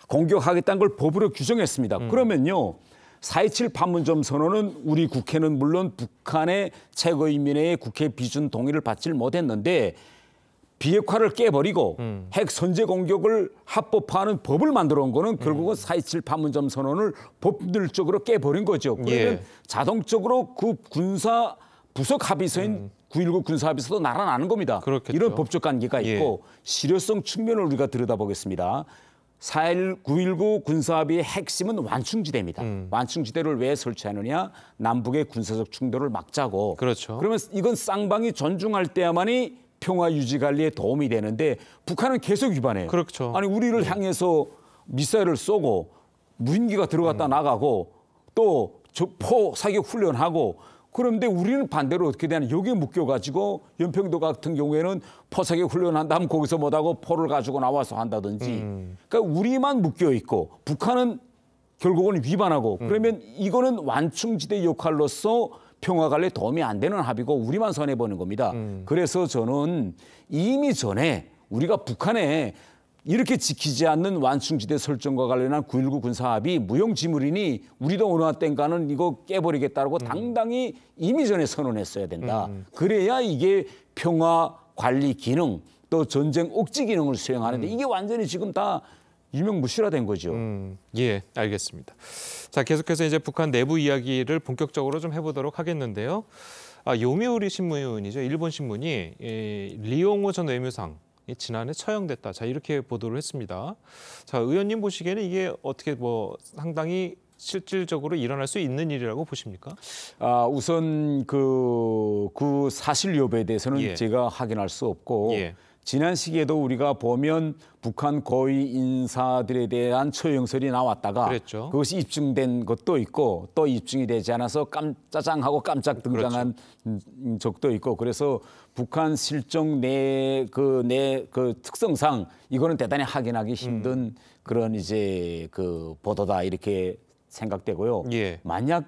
공격하겠다는 걸 법으로 규정했습니다. 음. 그러면요. 4.27 판문점 선언은 우리 국회는 물론 북한의 최고인민회의 국회 비준 동의를 받질 못했는데 비핵화를 깨버리고 음. 핵 선제 공격을 합법화하는 법을 만들어 온 거는 음. 결국은 음. 4.27 판문점 선언을 법률적으로 깨버린 거죠. 예. 그러면 예. 자동적으로 그 군사 부속 합의서인 음. 9.19 군사 합의서도 날아나는 겁니다. 그렇겠죠. 이런 법적 관계가 예. 있고 예. 실효성 측면을 우리가 들여다보겠습니다. 4.1 9 군사합의의 핵심은 완충지대입니다. 음. 완충지대를 왜 설치하느냐? 남북의 군사적 충돌을 막자고. 그렇죠. 그러면 이건 쌍방이 존중할 때야만이 평화 유지 관리에 도움이 되는데 북한은 계속 위반해요. 그렇죠. 아니 우리를 네. 향해서 미사일을 쏘고 무인기가 들어갔다 음. 나가고 또포 사격 훈련하고 그런데 우리는 반대로 어떻게 되냐 여기에 묶여가지고 연평도 같은 경우에는 포사격 훈련한 다음 거기서 못하고 포를 가지고 나와서 한다든지 음. 그러니까 우리만 묶여 있고 북한은 결국은 위반하고 음. 그러면 이거는 완충지대 역할로서 평화 관리에 도움이 안 되는 합의고 우리만 손해 보는 겁니다. 음. 그래서 저는 이미 전에 우리가 북한에 이렇게 지키지 않는 완충지대 설정과 관련한 9.19 군사합의 무용지물이니 우리도 어느 때인가는 이거 깨버리겠다고 음. 당당히 이미 전에 선언했어야 된다. 음, 음. 그래야 이게 평화 관리 기능 또 전쟁 억지 기능을 수행하는데 음. 이게 완전히 지금 다 유명무실화된 거죠. 음, 예, 알겠습니다. 자, 계속해서 이제 북한 내부 이야기를 본격적으로 좀 해보도록 하겠는데요. 아, 요미우리 신문이죠. 일본 신문이 이, 리용호 전 외무상 지난해 처형됐다. 자 이렇게 보도를 했습니다. 자 의원님 보시기에는 이게 어떻게 뭐 상당히 실질적으로 일어날 수 있는 일이라고 보십니까? 아 우선 그그 그 사실 여부에 대해서는 예. 제가 확인할 수 없고 예. 지난 시기에도 우리가 보면 북한 고위 인사들에 대한 처형설이 나왔다가 그랬죠. 그것이 입증된 것도 있고 또 입증이 되지 않아서 깜짜장하고 깜짝 등장한 그렇죠. 적도 있고 그래서 북한 실종 내그내그 그 특성상 이거는 대단히 확인하기 음. 힘든 음. 그런 이제 그 보도다 이렇게 생각되고요. 예. 만약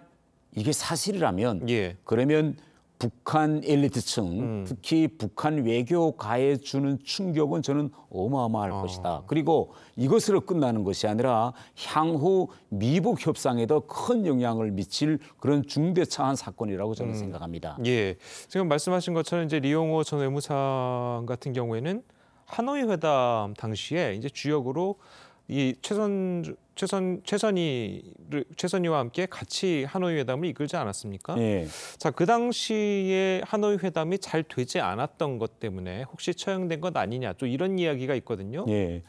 이게 사실이라면 예. 그러면 북한 엘리트층, 음. 특히 북한 외교가에 주는 충격은 저는 어마어마할 어. 것이다. 그리고 이것으로 끝나는 것이 아니라 향후 미북 협상에도 큰 영향을 미칠 그런 중대차한 사건이라고 저는 음. 생각합니다. 예, 지금 말씀하신 것처럼 이제 리용호 전 외무상 같은 경우에는 하노이 회담 당시에 이제 주역으로 이 최선 최선 최선희 최선희와 함께 같이 하노이 회담을 이끌지 않았습니까? 예. 자그 당시에 하노이 회담이 잘 되지 않았던 것 때문에 혹시 처형된 것 아니냐 또 이런 이야기가 있거든요. 예.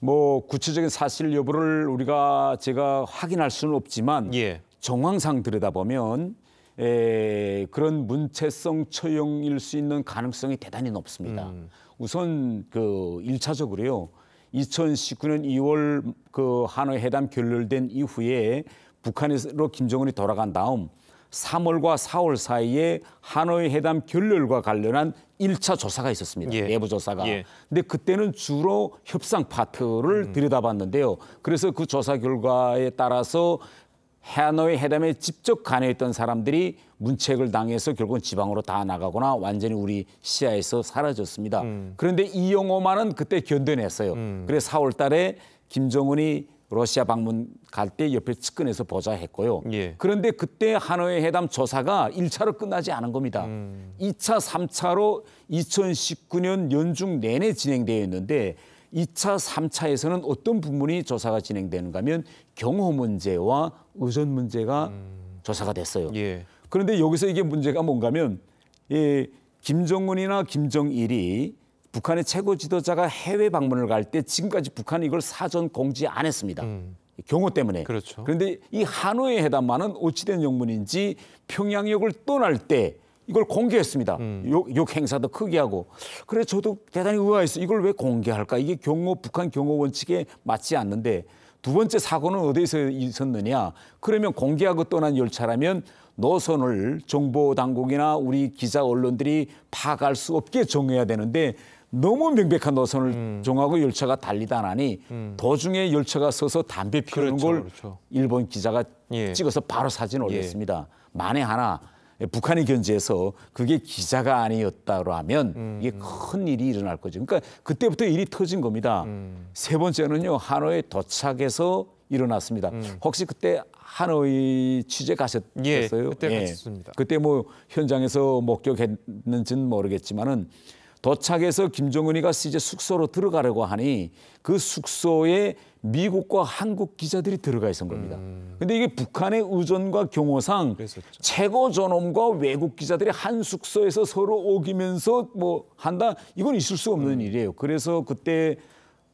뭐 구체적인 사실 여부를 우리가 제가 확인할 수는 없지만 예. 정황상 들여다보면 에, 그런 문체성 처형일 수 있는 가능성이 대단히 높습니다. 음. 우선 그 일차적으로요. 2019년 2월 그한노 회담 결렬된 이후에 북한으로 김정은이 돌아간 다음 3월과 4월 사이에 하노이 회담 결렬과 관련한 1차 조사가 있었습니다. 예. 내부 조사가. 예. 근데 그때는 주로 협상 파트를 음. 들여다봤는데요. 그래서 그 조사 결과에 따라서 하노이 회담에 직접 관여했던 사람들이 문책을 당해서 결국은 지방으로 다 나가거나 완전히 우리 시야에서 사라졌습니다. 음. 그런데 이 용어만은 그때 견뎌냈어요. 음. 그래서 4월 달에 김정은이 러시아 방문 갈 때 옆에 측근에서 보자 했고요. 예. 그런데 그때 하노이 회담 조사가 1차로 끝나지 않은 겁니다. 음. 2차, 3차로 2019년 연중 내내 진행되어 있는데 2차, 3차에서는 어떤 부분이 조사가 진행되는가 하면 경호 문제와 의존 문제가 음. 조사가 됐어요. 예. 그런데 여기서 이게 문제가 뭔가면 예, 김정은이나 김정일이 북한의 최고 지도자가 해외 방문을 갈 때 지금까지 북한이 이걸 사전 공지 안 했습니다. 음. 경호 때문에. 그렇죠. 그런데 이 하노이 회담만은 오치된 영문인지 평양역을 떠날 때 이걸 공개했습니다. 음. 욕, 욕, 행사도 크게 하고. 그래 저도 대단히 의아했어요. 이걸 왜 공개할까? 이게 경호 북한 경호 원칙에 맞지 않는데 두 번째 사고는 어디에서 있었느냐? 그러면 공개하고 떠난 열차라면 노선을 정보 당국이나 우리 기자 언론들이 파악할 수 없게 정해야 되는데 너무 명백한 노선을 음. 정하고 열차가 달리다 나니 음. 도중에 열차가 서서 담배 피우는 그렇죠, 걸 그렇죠. 일본 기자가 예. 찍어서 바로 사진 예. 올렸습니다. 예. 만에 하나 예, 북한이 견제해서 그게 기자가 아니었다라면 음. 이게 음. 큰 일이 일어날 거죠. 그러니까 그때부터 일이 터진 겁니다. 음. 세 번째는요 하노이 도착해서 일어났습니다. 음. 혹시 그때 하노이 취재 가셨어요? 예, 그때 예. 갔습니다. 그때 뭐 현장에서 목격했는지는 모르겠지만은 도착해서 김정은이가 이제 숙소로 들어가려고 하니 그 숙소에 미국과 한국 기자들이 들어가 있은 겁니다. 음. 근데 이게 북한의 의전과 경호상 그랬었죠. 최고 전원과 외국 기자들이 한 숙소에서 서로 오기면서 뭐 한다 이건 있을 수 없는 음. 일이에요. 그래서 그때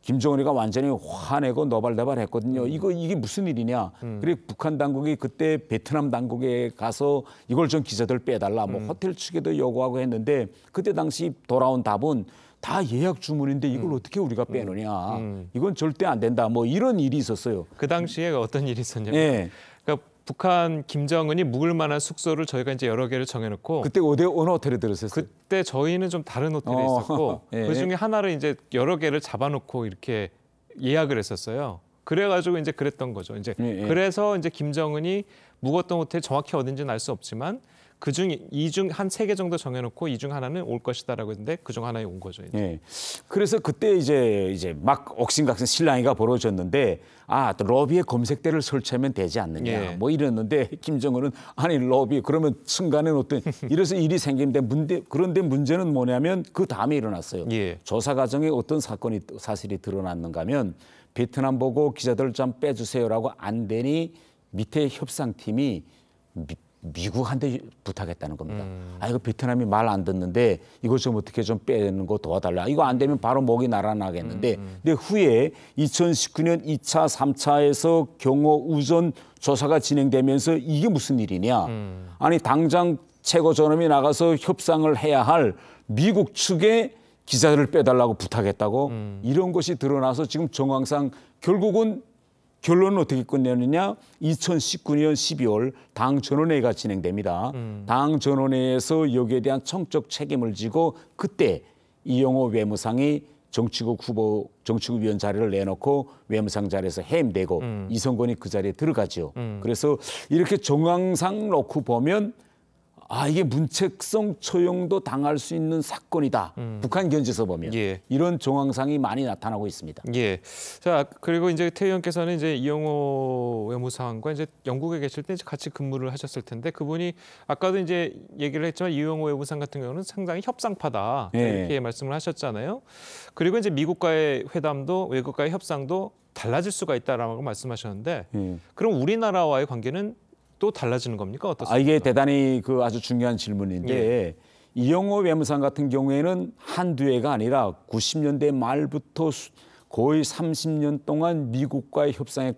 김정은이가 완전히 화내고 너발다발했거든요. 음. 이거 이게 무슨 일이냐? 음. 그리고 북한 당국이 그때 베트남 당국에 가서 이걸 좀 기자들 빼달라. 뭐 음. 호텔 측에도 요구하고 했는데 그때 당시 돌아온 답은 다 예약 주문인데 이걸 음. 어떻게 우리가 음. 빼느냐. 음. 이건 절대 안 된다. 뭐 이런 일이 있었어요. 그 당시에 어떤 일이 있었냐면 네. 그러니까 북한 김정은이 묵을 만한 숙소를 저희가 이제 여러 개를 정해놓고 그때 어디 어느 호텔에 들었어요? 그때 저희는 좀 다른 호텔에 어. 있었고 네. 그 중에 하나를 이제 여러 개를 잡아놓고 이렇게 예약을 했었어요. 그래가지고 이제 그랬던 거죠. 이제 네. 그래서 이제 김정은이 묵었던 호텔 정확히 어딘지는 알 수 없지만 그중 이중 한 세 개 정도 정해놓고 이중 하나는 올 것이다라고 했는데 그중 하나에 온 거죠. 이제. 예. 그래서 그때 이제 이제 막 옥신각신 실랑이가 벌어졌는데 아 러비의 검색대를 설치하면 되지 않느냐 예. 뭐 이랬는데 [laughs] 김정은은 아니 러비 그러면 순간에 어떤 [laughs] 이래서 일이 생기데 문제 그런데 문제는 뭐냐면 그 다음에 일어났어요. 예. 조사 과정에 어떤 사건이 사실이 드러났는가면 베트남 보고 기자들 좀 빼주세요라고 안 되니 밑에 협상팀이 미국한테 부탁했다는 겁니다. 음. 아 이거 베트남이 말 안 듣는데 이것 좀 어떻게 좀 빼는 거 도와달라. 이거 안 되면 바로 목이 날아나겠는데. 음, 음. 근데 후에 2019년 2차, 3차에서 경호 우전 조사가 진행되면서 이게 무슨 일이냐. 음. 아니 당장 최고 전엄이 나가서 협상을 해야 할 미국 측에 기자들을 빼달라고 부탁했다고 음. 이런 것이 드러나서 지금 정황상 결국은 결론은 어떻게 끝내느냐? 2019년 12월 당 전원회의가 진행됩니다. 음. 당 전원회에서 의 여기에 대한 청적 책임을 지고 그때 이영호 외무상이 정치국 후보 정치국 위원 자리를 내놓고 외무상 자리에서 해임되고 음. 이성권이 그 자리에 들어가죠. 음. 그래서 이렇게 정황상 놓고 보면 아 이게 문책성 처형도 당할 수 있는 사건이다. 음. 북한 견제서 보면 예. 이런 정황상이 많이 나타나고 있습니다. 예. 자 그리고 이제 태희 형께서는 이제 이영호 외무상과 이제 영국에 계실 때 같이 근무를 하셨을 텐데 그분이 아까도 이제 얘기를 했지만 이영호 외무상 같은 경우는 상당히 협상파다 예. 이렇게 말씀을 하셨잖아요. 그리고 이제 미국과의 회담도 외국과의 협상도 달라질 수가 있다라고 말씀하셨는데 예. 그럼 우리나라와의 관계는 또 달라지는 겁니까? 어떻습니까? 아, 이게 대단히 그 아주 중요한 질문인데 예. 이영호 외무상 같은 경우에는 한두 해가 아니라 90년대 말부터 거의 30년 동안 미국과의 협상에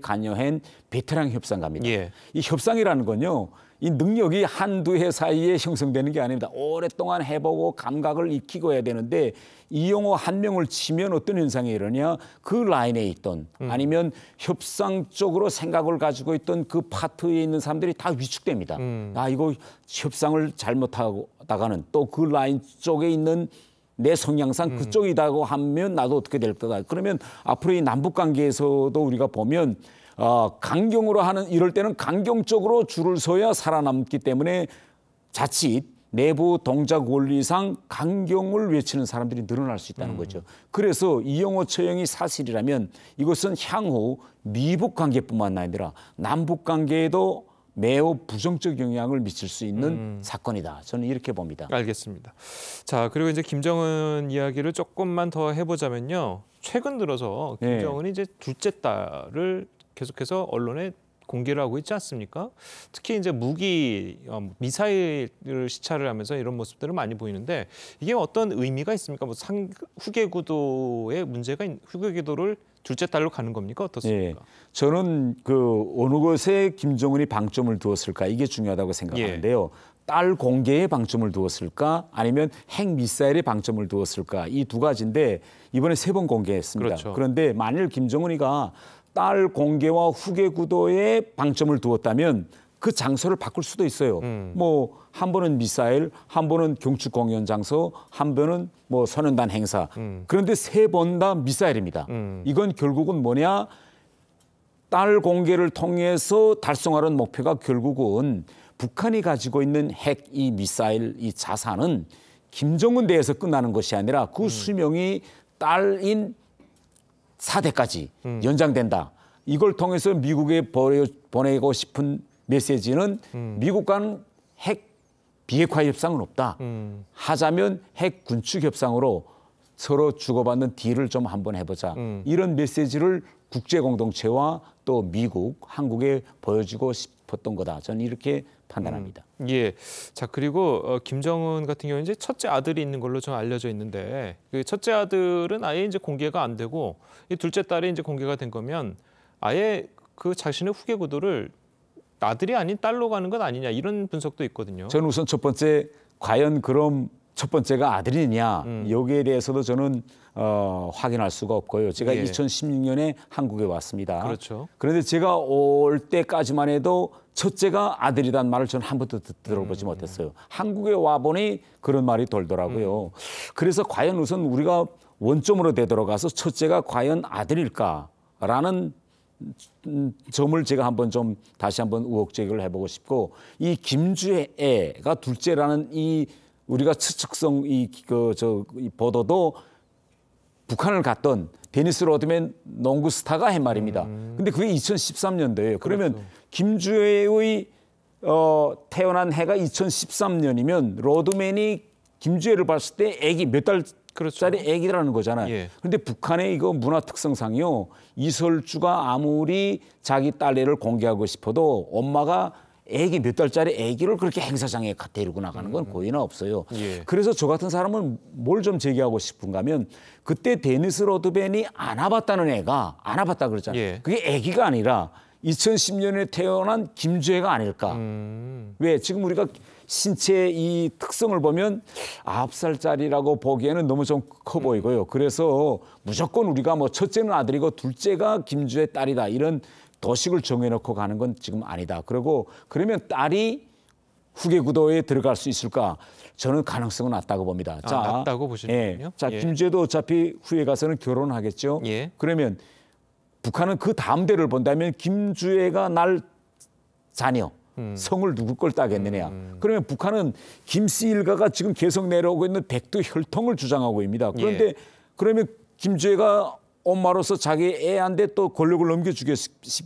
관여한 베테랑 협상가입니다. 예. 이 협상이라는 건요. 이 능력이 한두 해 사이에 형성되는 게 아닙니다. 오랫동안 해보고 감각을 익히고 해야 되는데 이용어한 명을 치면 어떤 현상이 일어냐? 그 라인에 있던 음. 아니면 협상 쪽으로 생각을 가지고 있던 그 파트에 있는 사람들이 다 위축됩니다. 음. 아 이거 협상을 잘못하고 다가는 또 그 라인 쪽에 있는 내 성향상 음. 그쪽이다고 하면 나도 어떻게 될 거다. 그러면 앞으로 이 남북 관계에서도 우리가 보면 어, 강경으로 하는 이럴 때는 강경적으로 줄을 서야 살아남기 때문에 자칫 내부 동작 원리상 강경을 외치는 사람들이 늘어날 수 있다는 음. 거죠. 그래서 이영호 처형이 사실이라면 이것은 향후 미북 관계뿐만 아니라 남북 관계에도 매우 부정적 영향을 미칠 수 있는 음. 사건이다. 저는 이렇게 봅니다. 알겠습니다. 자 그리고 이제 김정은 이야기를 조금만 더 해보자면요. 최근 들어서 네. 김정은이 네. 이제 둘째 딸을 계속해서 언론에 공개를 하고 있지 않습니까? 특히 이제 무기, 어, 미사일을 시찰을 하면서 이런 모습들을 많이 보이는데 이게 어떤 의미가 있습니까? 뭐 상, 후계 구도의 문제가 후계 구도를 둘째 딸로 가는 겁니까? 어떻습니까? 예, 저는 그 어느 곳에 김정은이 방점을 두었을까 이게 중요하다고 생각하는데요. 예. 딸 공개에 방점을 두었을까 아니면 핵 미사일에 방점을 두었을까 이 두 가지인데 이번에 세 번 공개했습니다. 그렇죠. 그런데 만일 김정은이가 딸 공개와 후계 구도에 방점을 두었다면 그 장소를 바꿀 수도 있어요. 음. 뭐한 번은 미사일, 한 번은 경축 공연 장소, 한 번은 뭐 선언단 행사. 음. 그런데 세 번 다 미사일입니다. 음. 이건 결국은 뭐냐? 딸 공개를 통해서 달성하는 목표가 결국은 북한이 가지고 있는 핵 이 미사일 이 자산은 김정은 대에서 끝나는 것이 아니라 그 음. 수명이 딸인 4대까지 음. 연장된다. 이걸 통해서 미국에 보내고 싶은 메시지는 음. 미국과는 핵 비핵화 협상은 없다. 음. 하자면 핵 군축 협상으로 서로 주고받는 딜을 좀 한번 해보자. 음. 이런 메시지를 국제 공동체와 또 미국, 한국에 보여주고 싶었던 거다. 저는 이렇게 판단합니다. 음, 예. 자 그리고 어, 김정은 같은 경우 이제 첫째 아들이 있는 걸로 좀 알려져 있는데 그 첫째 아들은 아예 이제 공개가 안 되고 이 둘째 딸이 이제 공개가 된 거면 아예 그 자신의 후계 구도를 아들이 아닌 딸로 가는 건 아니냐 이런 분석도 있거든요. 저는 우선 첫 번째 과연 그럼 첫 번째가 아들이냐 음. 여기에 대해서도 저는 어, 확인할 수가 없고요. 제가 예. 2016년에 한국에 왔습니다. 그렇죠. 그런데 제가 올 때까지만 해도 첫째가 아들이란 말을 저는 한 번도 듣, 들어보지 음. 못했어요. 한국에 와 보니 그런 말이 돌더라고요. 음. 그래서 과연 우선 우리가 원점으로 되돌아가서 첫째가 과연 아들일까라는 점을 제가 한번 좀 다시 한번 우혹 제기를 해보고 싶고 이 김주애가 둘째라는 이 우리가 추측성 이 그 저 이 보도도 북한을 갔던 데니스 로드맨 농구 스타가 해 말입니다. 음. 근데 그게 2013년도예요. 그러면 그렇죠. 김주혜의 어, 태어난 해가 2013년이면 로드맨이 김주혜를 봤을 때 아기 몇 달짜리 그렇죠. 아기라는 거잖아요. 예. 그런데 북한의 이거 문화 특성상요 이설주가 아무리 자기 딸내를 공개하고 싶어도 엄마가 애기 몇 달짜리 애기를 그렇게 행사장에 데리고 나가는 건고의는 음. 없어요. 예. 그래서 저 같은 사람은 뭘 좀 제기하고 싶은가면 하 그때 데니스 로드벤이 안아봤다는 애가 안아봤다 그랬잖아요. 예. 그게 애기가 아니라 2010년에 태어난 김주혜가 아닐까. 음. 왜 지금 우리가 신체 의이 특성을 보면 9 살짜리라고 보기에는 너무 좀커 음. 보이고요. 그래서 무조건 우리가 뭐 첫째는 아들이고 둘째가 김주의 딸이다 이런 도식을 정해놓고 가는 건 지금 아니다. 그리고 그러면 딸이 후계 구도에 들어갈 수 있을까? 저는 가능성은 낮다고 봅니다. 아, 자, 낮다고 보시는군요. 예, 자, 예. 김재도 어차피 후에 가서는 결혼하겠죠. 예. 그러면 북한은 그 다음 대를 본다면 김주애가 날 자녀 음. 성을 누구 걸 따겠느냐. 음. 음. 그러면 북한은 김씨 일가가 지금 계속 내려오고 있는 백두 혈통을 주장하고 있습니다. 그런데 예. 그러면 김주애가 엄마로서 자기 애한테 또 권력을 넘겨주고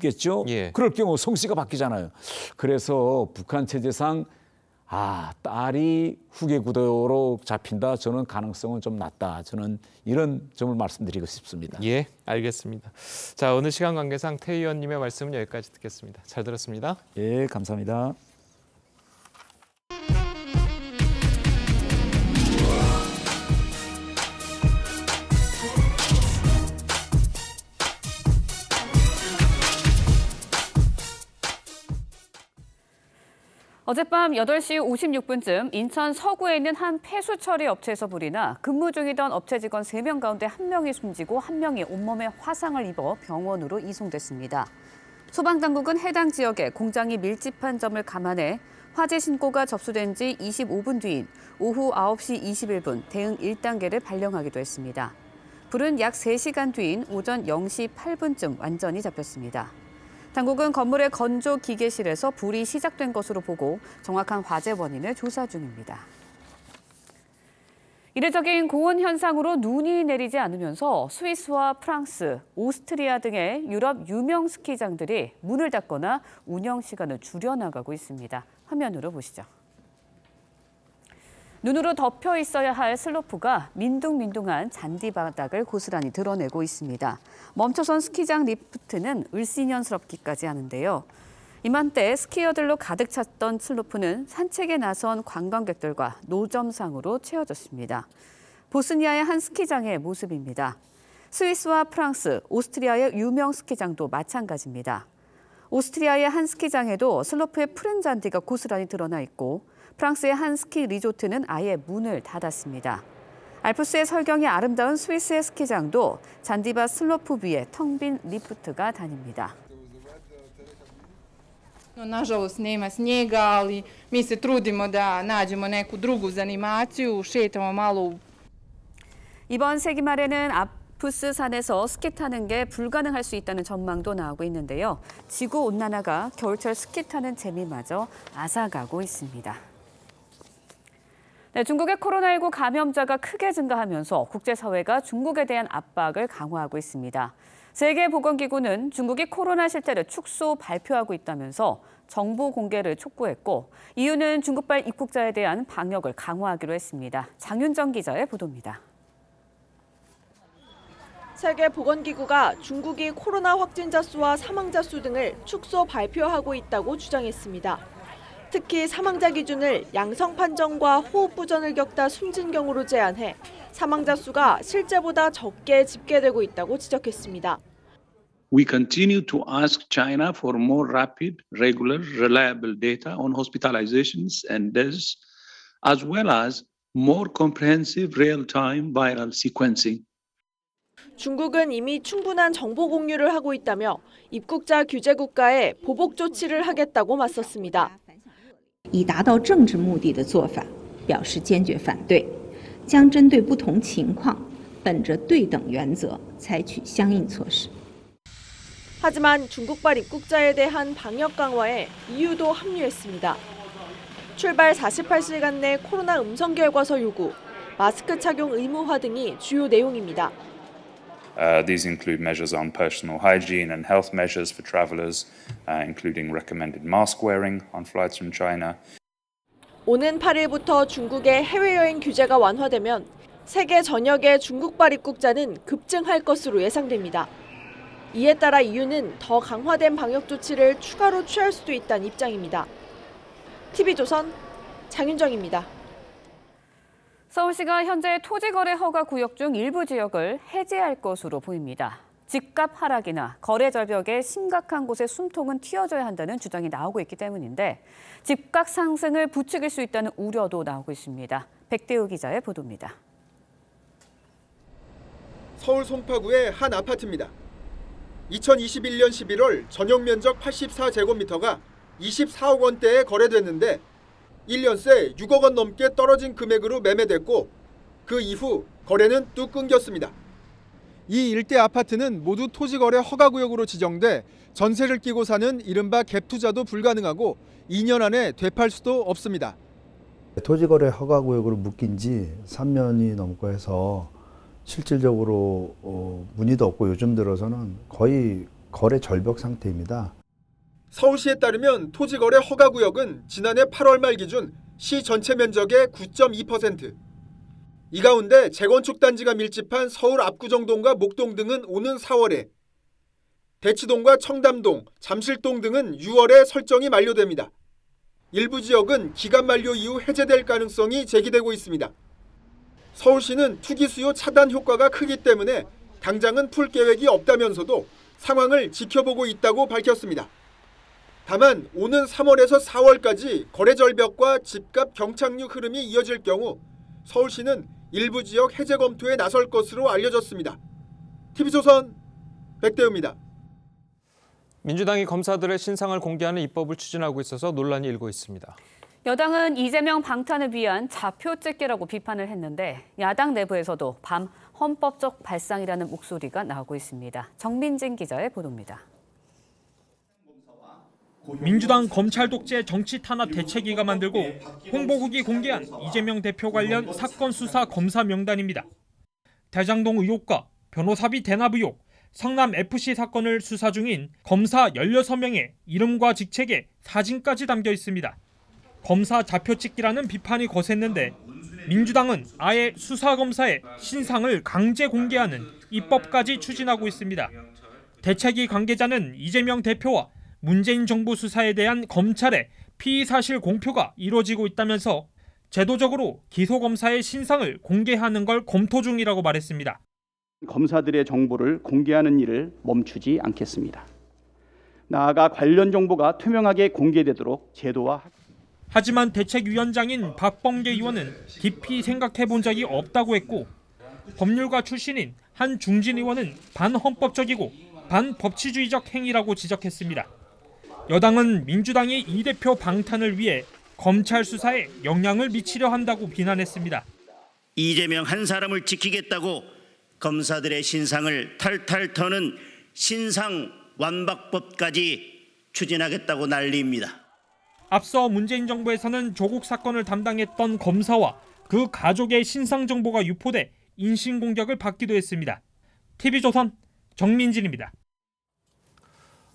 겠죠 예. 그럴 경우 성씨가 바뀌잖아요. 그래서 북한 체제상 아 딸이 후계 구도로 잡힌다. 저는 가능성은 좀 낮다. 저는 이런 점을 말씀드리고 싶습니다. 예, 알겠습니다. 자 오늘 시간 관계상 태 의원님의 말씀은 여기까지 듣겠습니다. 잘 들었습니다. 예, 감사합니다. 어젯밤 8시 56분쯤 인천 서구에 있는 한 폐수 처리 업체에서 불이 나 근무 중이던 업체 직원 3명 가운데 1명이 숨지고 1명이 온몸에 화상을 입어 병원으로 이송됐습니다. 소방당국은 해당 지역에 공장이 밀집한 점을 감안해 화재 신고가 접수된 지 25분 뒤인 오후 9시 21분 대응 1단계를 발령하기도 했습니다. 불은 약 3시간 뒤인 오전 0시 8분쯤 완전히 잡혔습니다. 당국은 건물의 건조 기계실에서 불이 시작된 것으로 보고 정확한 화재 원인을 조사 중입니다. 이례적인 고온 현상으로 눈이 내리지 않으면서 스위스와 프랑스, 오스트리아 등의 유럽 유명 스키장들이 문을 닫거나 운영 시간을 줄여나가고 있습니다. 화면으로 보시죠. 눈으로 덮여 있어야 할 슬로프가 민둥민둥한 잔디바닥을 고스란히 드러내고 있습니다. 멈춰선 스키장 리프트는 을씨년스럽기까지 하는데요. 이맘때 스키어들로 가득 찼던 슬로프는 산책에 나선 관광객들과 노점상으로 채워졌습니다. 보스니아의 한 스키장의 모습입니다. 스위스와 프랑스, 오스트리아의 유명 스키장도 마찬가지입니다. 오스트리아의 한 스키장에도 슬로프의 푸른 잔디가 고스란히 드러나 있고 프랑스의 한 스키 리조트는 아예 문을 닫았습니다. 알프스의 설경이 아름다운 스위스의 스키장도 잔디밭 슬로프 위에 텅 빈 리프트가 다닙니다. 이번 세기 말에는 아프스 산에서 스키 타는 게 불가능할 수 있다는 전망도 나오고 있는데요. 지구 온난화가 겨울철 스키 타는 재미마저 앗아가고 있습니다. 네, 중국의 코로나19 감염자가 크게 증가하면서 국제사회가 중국에 대한 압박을 강화하고 있습니다. 세계보건기구는 중국이 코로나 실태를 축소 발표하고 있다면서 정보 공개를 촉구했고 이유는 중국발 입국자에 대한 방역을 강화하기로 했습니다. 장윤정 기자의 보도입니다. 세계보건기구가 중국이 코로나 확진자 수와 사망자 수 등을 축소 발표하고 있다고 주장했습니다. 특히 사망자 기준을 양성 판정과 호흡 부전을 겪다 숨진 경우로 제한해 사망자 수가 실제보다 적게 집계되고 있다고 지적했습니다. We continue to ask China for more rapid, regular, reliable data on hospitalizations and deaths, as well as more comprehensive real-time viral sequencing. 중국은 이미 충분한 정보 공유를 하고 있다며 입국자 규제 국가에 보복 조치를 하겠다고 맞섰습니다. 以达到政治目的的做法表示坚决反对，将针对不同情况，本着对等原则采取相应措施。 하지만 중국발 입국자에 대한 방역 강화에 이유도 합류했습니다. 출발 48시간 내 코로나 음성 결과서 요구, 마스크 착용 의무화 등이 주요 내용입니다. Uh, these include measures on personal hygiene and health measures for travelers, uh, including recommended mask wearing on flights from China. 오는 8일부터 중국의 해외여행 규제가 완화되면 세계 전역의 중국발 입국자는 급증할 것으로 예상됩니다. 이에 따라 EU는 더 강화된 방역 조치를 추가로 취할 수도 있다는 입장입니다. TV조선 장윤정입니다. 서울시가 현재 토지거래 허가 구역 중 일부 지역을 해제할 것으로 보입니다. 집값 하락이나 거래 절벽에 심각한 곳에 숨통은 튀어져야 한다는 주장이 나오고 있기 때문인데 집값 상승을 부추길 수 있다는 우려도 나오고 있습니다. 백대우 기자의 보도입니다. 서울 송파구의 한 아파트입니다. 2021년 11월 전용 면적 84제곱미터가 24억 원대에 거래됐는데 1년새 6억 원 넘게 떨어진 금액으로 매매됐고 그 이후 거래는 뚝 끊겼습니다. 이 일대 아파트는 모두 토지거래 허가구역으로 지정돼 전세를 끼고 사는 이른바 갭투자도 불가능하고 2년 안에 되팔 수도 없습니다. 토지거래 허가구역으로 묶인 지 3년이 넘고 해서 실질적으로 어, 문의도 없고 요즘 들어서는 거의 거래 절벽 상태입니다. 서울시에 따르면 토지거래 허가구역은 지난해 8월 말 기준 시 전체 면적의 9.2%, 이 가운데 재건축 단지가 밀집한 서울 압구정동과 목동 등은 오는 4월에, 대치동과 청담동, 잠실동 등은 6월에 설정이 만료됩니다. 일부 지역은 기간 만료 이후 해제될 가능성이 제기되고 있습니다. 서울시는 투기 수요 차단 효과가 크기 때문에 당장은 풀 계획이 없다면서도 상황을 지켜보고 있다고 밝혔습니다. 다만 오는 3월에서 4월까지 거래 절벽과 집값 경착륙 흐름이 이어질 경우 서울시는 일부 지역 해제 검토에 나설 것으로 알려졌습니다. TV조선 백대우입니다. 민주당이 검사들의 신상을 공개하는 입법을 추진하고 있어서 논란이 일고 있습니다. 여당은 이재명 방탄을 위한 좌표 찍기라고 비판을 했는데 야당 내부에서도 밤 헌법적 발상이라는 목소리가 나오고 있습니다. 정민진 기자의 보도입니다. 민주당 검찰 독재 정치 탄압 대책위가 만들고 홍보국이 공개한 이재명 대표 관련 사건 수사 검사 명단입니다. 대장동 의혹과 변호사비 대납 의혹, 성남 FC 사건을 수사 중인 검사 16명의 이름과 직책에 사진까지 담겨 있습니다. 검사 좌표 찍기라는 비판이 거셌는데 민주당은 아예 수사 검사의 신상을 강제 공개하는 입법까지 추진하고 있습니다. 대책위 관계자는 이재명 대표와 문재인 정부 수사에 대한 검찰의 피의 사실 공표가 이뤄지고 있다면서 제도적으로 기소검사의 신상을 공개하는 걸 검토 중이라고 말했습니다. 검사들의 정보를 공개하는 일을 멈추지 않겠습니다. 나아가 관련 정보가 투명하게 공개되도록 제도화 하지만 대책위원장인 박범계 의원은 깊이 생각해 본 적이 없다고 했고 법률가 출신인 한중진 의원은 반헌법적이고 반법치주의적 행위라고 지적했습니다. 여당은 민주당이 이 대표 방탄을 위해 검찰 수사에 영향을 미치려 한다고 비난했습니다. 이재명 한 사람을 지키겠다고 검사들의 신상을 탈탈 터는 신상 완박법까지 추진하겠다고 난리입니다. 앞서 문재인 정부에서는 조국 사건을 담당했던 검사와 그 가족의 신상 정보가 유포돼 인신 공격을 받기도 했습니다. TV조선 정민진입니다.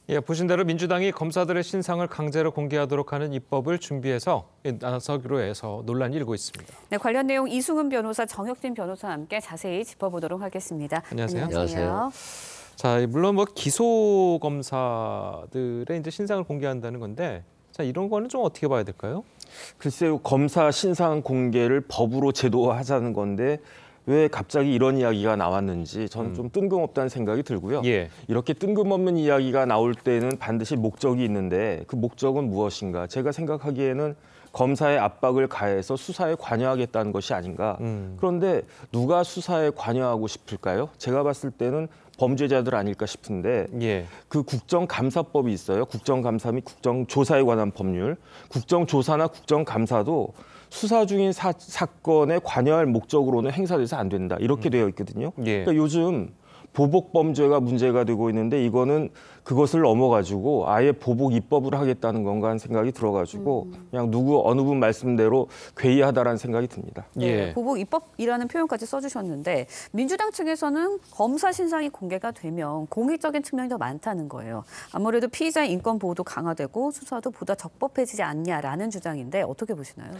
예, 보신 대로 민주당이 검사들의 신상을 강제로 공개하도록 하는 입법을 준비해서 나서기로 해서 논란이 일고 있습니다. 네, 관련 내용 이승훈 변호사, 정혁진 변호사와 함께 자세히 짚어보도록 하겠습니다. 안녕하세요. 안녕하세요. 안녕하세요. 자, 물론 뭐 기소 검사들의 이제 신상을 공개한다는 건데 자, 이런 거는 좀 어떻게 봐야 될까요? 글쎄요, 검사 신상 공개를 법으로 제도화하자는 건데 왜 갑자기 이런 이야기가 나왔는지 저는 음. 좀 뜬금없다는 생각이 들고요. 예. 이렇게 뜬금없는 이야기가 나올 때는 반드시 목적이 있는데 그 목적은 무엇인가? 제가 생각하기에는 검사의 압박을 가해서 수사에 관여하겠다는 것이 아닌가. 음. 그런데 누가 수사에 관여하고 싶을까요? 제가 봤을 때는 범죄자들 아닐까 싶은데 예. 그 국정감사법이 있어요. 국정감사 및 국정조사에 관한 법률. 국정조사나 국정감사도 수사 중인 사, 건에 관여할 목적으로는 행사돼서 안 된다 이렇게 음. 되어 있거든요. 예. 그러니까 요즘 보복 범죄가 문제가 되고 있는데 이거는 그것을 넘어가지고 아예 보복 입법을 하겠다는 건가 하는 생각이 들어가지고 음. 그냥 누구 어느 분 말씀대로 괴이하다라는 생각이 듭니다. 네, 예. 보복 입법이라는 표현까지 써주셨는데 민주당 측에서는 검사 신상이 공개가 되면 공익적인 측면이 더 많다는 거예요. 아무래도 피의자 인권 보호도 강화되고 수사도 보다 적법해지지 않냐라는 주장인데 어떻게 보시나요?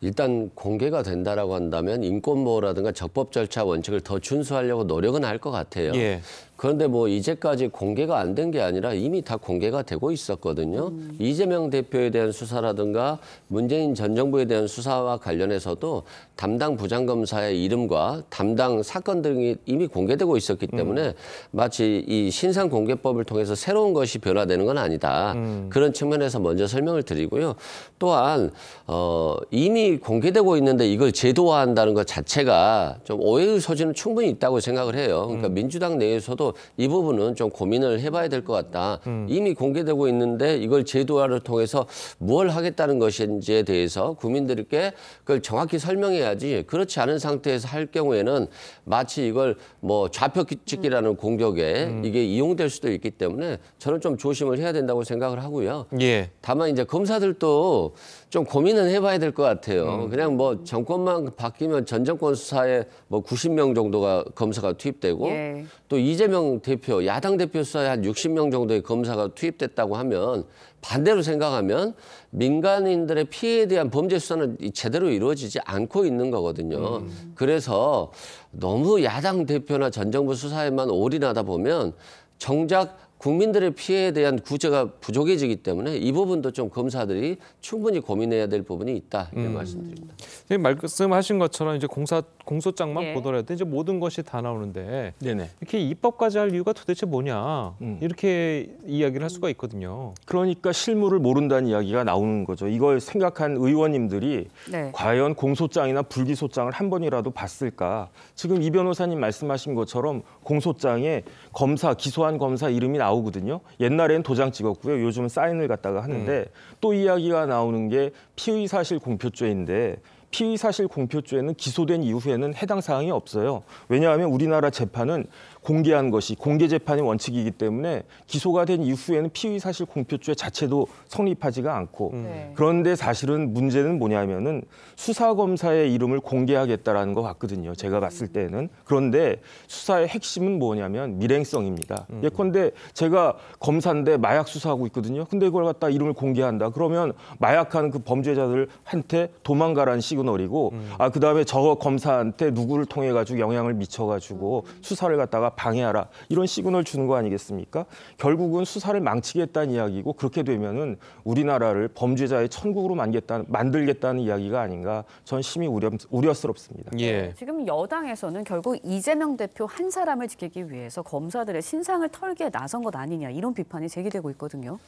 일단 공개가 된다라고 한다면 인권 보호라든가 적법 절차 원칙을 더 준수하려고 노력은 할 것 같아요. 예. 그런데 뭐 이제까지 공개가 안 된 게 아니라 이미 다 공개가 되고 있었거든요. 음. 이재명 대표에 대한 수사라든가 문재인 전 정부에 대한 수사와 관련해서도 담당 부장검사의 이름과 담당 사건 등이 이미 공개되고 있었기 때문에 음. 마치 이 신상 공개법을 통해서 새로운 것이 변화되는 건 아니다. 음. 그런 측면에서 먼저 설명을 드리고요. 또한 어 이미 공개되고 있는데 이걸 제도화한다는 것 자체가 좀 오해의 소지는 충분히 있다고 생각을 해요. 그러니까 음. 민주당 내에서도 저도 이 부분은 좀 고민을 해봐야 될 것 같다. 음. 이미 공개되고 있는데 이걸 제도화를 통해서 무뭘 하겠다는 것인지에 대해서 국민들께 그걸 정확히 설명해야지 그렇지 않은 상태에서 할 경우에는 마치 이걸 뭐 좌표 찍기라는 음. 공격에 음. 이게 이용될 수도 있기 때문에 저는 좀 조심을 해야 된다고 생각을 하고요. 예. 다만 이제 검사들도 좀 고민은 해봐야 될 것 같아요. 음. 그냥 뭐 정권만 바뀌면 전 정권 수사에 뭐 90명 정도가 검사가 투입되고 예. 또 이재명 대표 야당 대표 수사에 한 60명 정도의 검사가 투입됐다고 하면 반대로 생각하면 민간인들의 피해에 대한 범죄 수사는 제대로 이루어지지 않고 있는 거거든요. 음. 그래서 너무 야당 대표나 전 정부 수사에만 올인하다 보면 정작 국민들의 피해에 대한 구제가 부족해지기 때문에 이 부분도 좀 검사들이 충분히 고민해야 될 부분이 있다 이런 음. 말씀드립니다. 선생님 말씀하신 것처럼 이제 공사 공소장만 예. 보더라도 이제 모든 것이 다 나오는데 네네. 이렇게 입법까지 할 이유가 도대체 뭐냐 음. 이렇게 이야기를 할 수가 있거든요. 그러니까 실무를 모른다는 이야기가 나오는 거죠. 이걸 생각한 의원님들이 네. 과연 공소장이나 불기소장을 한 번이라도 봤을까? 지금 이 변호사님 말씀하신 것처럼 공소장에 검사 기소한 검사 이름이 나오거든요. 옛날엔 도장 찍었고요. 요즘은 사인을 갖다가 하는데 음. 또 이야기가 나오는 게 피의사실 공표죄인데 피의사실 공표죄는 기소된 이후에는 해당 사항이 없어요. 왜냐하면 우리나라 재판은 공개한 것이 공개 재판의 원칙이기 때문에 기소가 된 이후에는 피의 사실 공표죄 자체도 성립하지가 않고 음. 네. 그런데 사실은 문제는 뭐냐면은 수사 검사의 이름을 공개하겠다라는 것 같거든요. 제가 봤을 때는 그런데 수사의 핵심은 뭐냐면 밀행성입니다. 음. 예컨대 제가 검사인데 마약 수사하고 있거든요. 근데 이걸 갖다 이름을 공개한다. 그러면 마약하는그 범죄자들한테 도망가라는 시그널이고 음. 아 그다음에 저 검사한테 누구를 통해 가지고 영향을 미쳐 가지고 음. 수사를 갖다가 방해하라 이런 시그널 주는 거 아니겠습니까? 결국은 수사를 망치겠다는 이야기고 그렇게 되면은 우리나라를 범죄자의 천국으로 만들겠다, 만들겠다는 이야기가 아닌가 전 심히 우려, 우려스럽습니다. 예. 지금 여당에서는 결국 이재명 대표 한 사람을 지키기 위해서 검사들의 신상을 털기에 나선 것 아니냐 이런 비판이 제기되고 있거든요.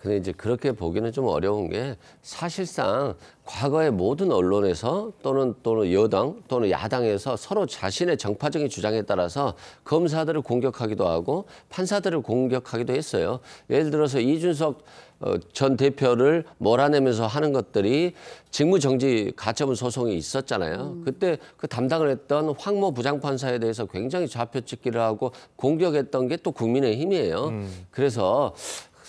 근데 이제 그렇게 보기는 좀 어려운 게 사실상 과거의 모든 언론에서 또는 또는 여당 또는 야당에서 서로 자신의 정파적인 주장에 따라서 검사들을 공격하기도 하고 판사들을 공격하기도 했어요. 예를 들어서 이준석 어, 전 대표를 몰아내면서 하는 것들이 직무정지 가처분 소송이 있었잖아요. 음. 그때 그 담당을 했던 황모 부장판사에 대해서 굉장히 좌표 찍기를 하고 공격했던 게 또 국민의 힘이에요. 음. 그래서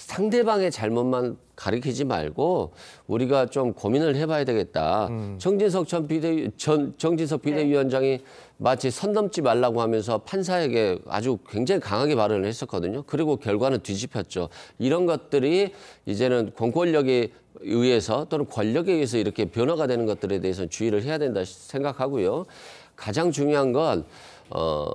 상대방의 잘못만 가리키지 말고 우리가 좀 고민을 해봐야 되겠다. 음. 정진석 전 비대 전 정진석 네. 비대위원장이 네. 마치 선 넘지 말라고 하면서 판사에게 아주 굉장히 강하게 발언을 했었거든요. 그리고 결과는 뒤집혔죠. 이런 것들이 이제는 공권력에 의해서 또는 권력에 의해서 이렇게 변화가 되는 것들에 대해서 주의를 해야 된다 생각하고요. 가장 중요한 건 어,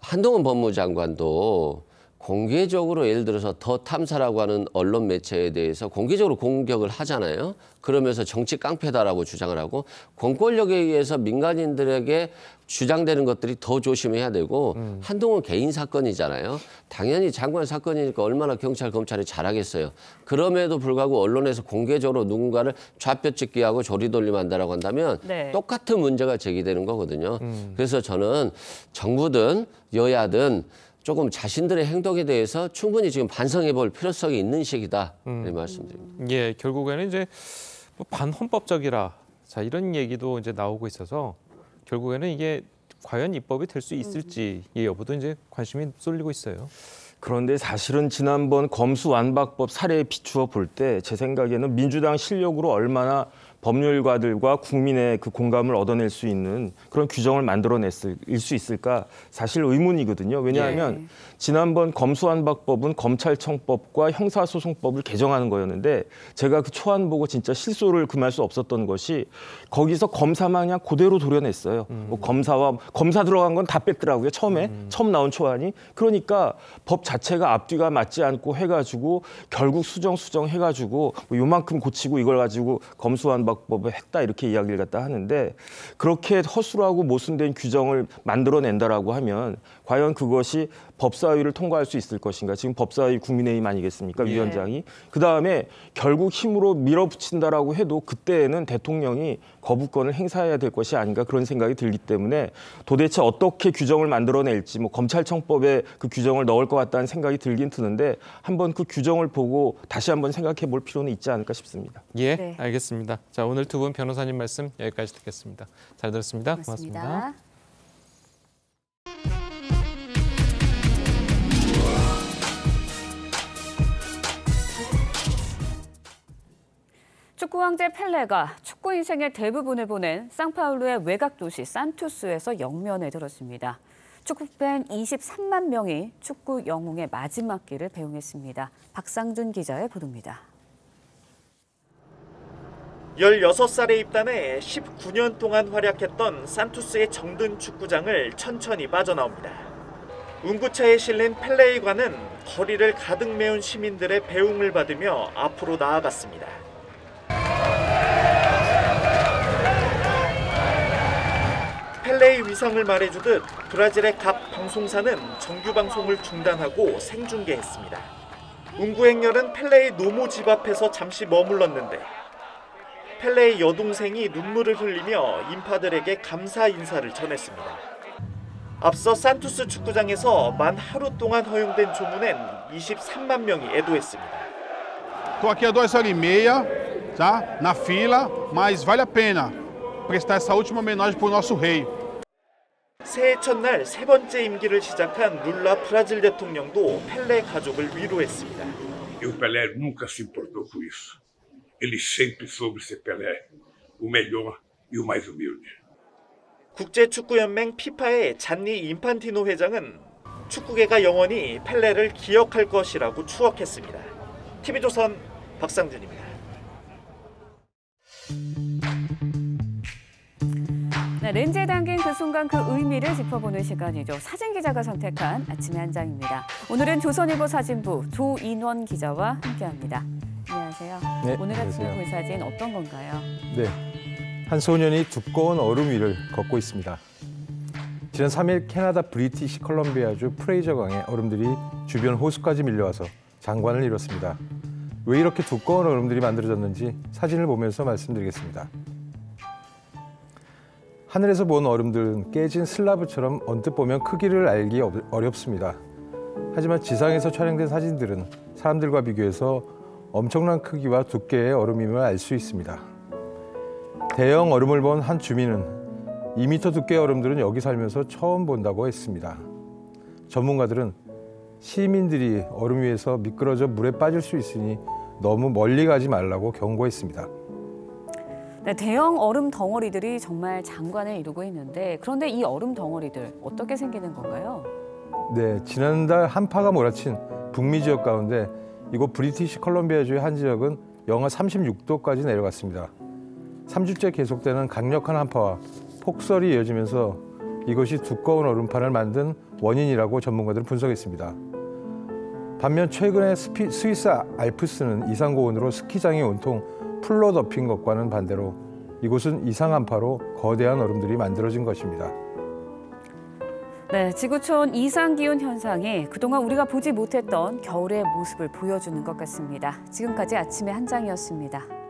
한동훈 법무장관도 공개적으로 예를 들어서 더 탐사라고 하는 언론 매체에 대해서 공개적으로 공격을 하잖아요. 그러면서 정치 깡패다라고 주장을 하고 권권력에 의해서 민간인들에게 주장되는 것들이 더 조심해야 되고 음. 한동훈 개인 사건이잖아요. 당연히 장관 사건이니까 얼마나 경찰 검찰이 잘하겠어요. 그럼에도 불구하고 언론에서 공개적으로 누군가를 좌표찍기하고 조리돌림한다라고 한다면 네. 똑같은 문제가 제기되는 거거든요. 음. 그래서 저는 정부든 여야든 조금 자신들의 행동에 대해서 충분히 지금 반성해 볼 필요성이 있는 시기다. 음. 이 말씀드립니다. 예, 결국에는 이제 뭐 반헌법적이라 자, 이런 얘기도 이제 나오고 있어서 결국에는 이게 과연 입법이 될 수 있을지 이 여부도 이제 관심이 쏠리고 있어요. 그런데 사실은 지난번 검수완박법 사례에 비추어 볼 때 제 생각에는 민주당 실력으로 얼마나 법률가들과 국민의 그 공감을 얻어낼 수 있는 그런 규정을 만들어냈을 수 있을까 사실 의문이거든요. 왜냐하면 예. 지난번 검수완박법은 검찰청법과 형사소송법을 개정하는 거였는데 제가 그 초안 보고 진짜 실소를 금할 수 없었던 것이 거기서 검사망 그냥 그대로 도려냈어요. 음. 뭐 검사와 검사 들어간 건 다 뺐더라고요. 처음에 음. 처음 나온 초안이 그러니까 법 자체가 앞뒤가 맞지 않고 해가지고 결국 수정 수정 해가지고 뭐 요만큼 고치고 이걸 가지고 검수완박 방법을 했다 이렇게 이야기를 갖다 하는데 그렇게 허술하고 모순된 규정을 만들어낸다라고 하면 과연 그것이 법사위를 통과할 수 있을 것인가. 지금 법사위 국민의힘 아니겠습니까? 예. 위원장이. 그다음에 결국 힘으로 밀어붙인다라고 해도 그때에는 대통령이 거부권을 행사해야 될 것이 아닌가 그런 생각이 들기 때문에 도대체 어떻게 규정을 만들어낼지 뭐 검찰청법에 그 규정을 넣을 것 같다는 생각이 들긴 드는데 한번 그 규정을 보고 다시 한번 생각해 볼 필요는 있지 않을까 싶습니다. 예, 네. 알겠습니다. 자, 오늘 두 분 변호사님 말씀 여기까지 듣겠습니다. 잘 들었습니다. 고맙습니다. 고맙습니다. 축구 황제 펠레가 축구 인생의 대부분을 보낸 상파울루의 외곽 도시 산투스에서 영면에 들었습니다. 축구팬 23만 명이 축구 영웅의 마지막 길을 배웅했습니다. 박상준 기자의 보도입니다. 16살에 입단해 19년 동안 활약했던 산투스의 정든 축구장을 천천히 빠져나옵니다. 운구차에 실린 펠레이관은 거리를 가득 메운 시민들의 배웅을 받으며 앞으로 나아갔습니다. 펠레이 위상을 말해주듯 브라질의 각 방송사는 정규 방송을 중단하고 생중계했습니다. 운구 행렬은 펠레의 노모 집 앞에서 잠시 머물렀는데 펠레의 여동생이 눈물을 흘리며 인파들에게 감사 인사를 전했습니다. 앞서 산투스 축구장에서 만 하루 동안 허용된 조문엔 23만 명이 애도했습니다. e aqui h duas horas e meia. tá? na fila, mas vale a pena prestar essa última homenagem para o nosso rei. 새해 첫날 세 번째 임기를 시작한 룰라 브라질 대통령도 펠레 가족을 위로했습니다. E o Pelé nunca se importou com isso. Ele sempre soube ser Pelé, o melhor e o mais humilde. 국제축구연맹 피파의 잔니 인판티노 회장은 축구계가 영원히 펠레를 기억할 것이라고 추억했습니다. TV조선 박상준입니다. 네, 렌즈에 담긴 그 순간 그 의미를 짚어보는 시간이죠. 사진 기자가 선택한 아침의 한 장입니다. 오늘은 조선일보 사진부 조인원 기자와 함께합니다. 안녕하세요. 네, 오늘 아침에 볼 사진 어떤 건가요? 네, 한 소년이 두꺼운 얼음 위를 걷고 있습니다. 지난 3일 캐나다 브리티시 컬럼비아주 프레이저 강에 얼음들이 주변 호수까지 밀려와서 장관을 이뤘습니다. 왜 이렇게 두꺼운 얼음들이 만들어졌는지 사진을 보면서 말씀드리겠습니다. 하늘에서 본 얼음들은 깨진 슬라브처럼 언뜻 보면 크기를 알기 어렵습니다. 하지만 지상에서 촬영된 사진들은 사람들과 비교해서 엄청난 크기와 두께의 얼음임을 알 수 있습니다. 대형 얼음을 본 한 주민은 2미 두께의 얼음들은 여기 살면서 처음 본다고 했습니다. 전문가들은 시민들이 얼음 위에서 미끄러져 물에 빠질 수 있으니 너무 멀리 가지 말라고 경고했습니다. 네, 대형 얼음 덩어리들이 정말 장관을 이루고 있는데 그런데 이 얼음 덩어리들 어떻게 생기는 건가요? 네, 지난달 한파가 몰아친 북미 지역 가운데 이곳 브리티시 컬럼비아주의 한 지역은 영하 36도까지 내려갔습니다. 3주째 계속되는 강력한 한파와 폭설이 이어지면서 이것이 두꺼운 얼음판을 만든 원인이라고 전문가들은 분석했습니다. 반면 최근에 스피, 스위스 알프스는 이상 고온으로 스키장이 온통 풀로 덮인 것과는 반대로 이곳은 이상 한파로 거대한 얼음들이 만들어진 것입니다. 네, 지구촌 이상기온 현상이 그동안 우리가 보지 못했던 겨울의 모습을 보여주는 것 같습니다. 지금까지 아침의 한장이었습니다.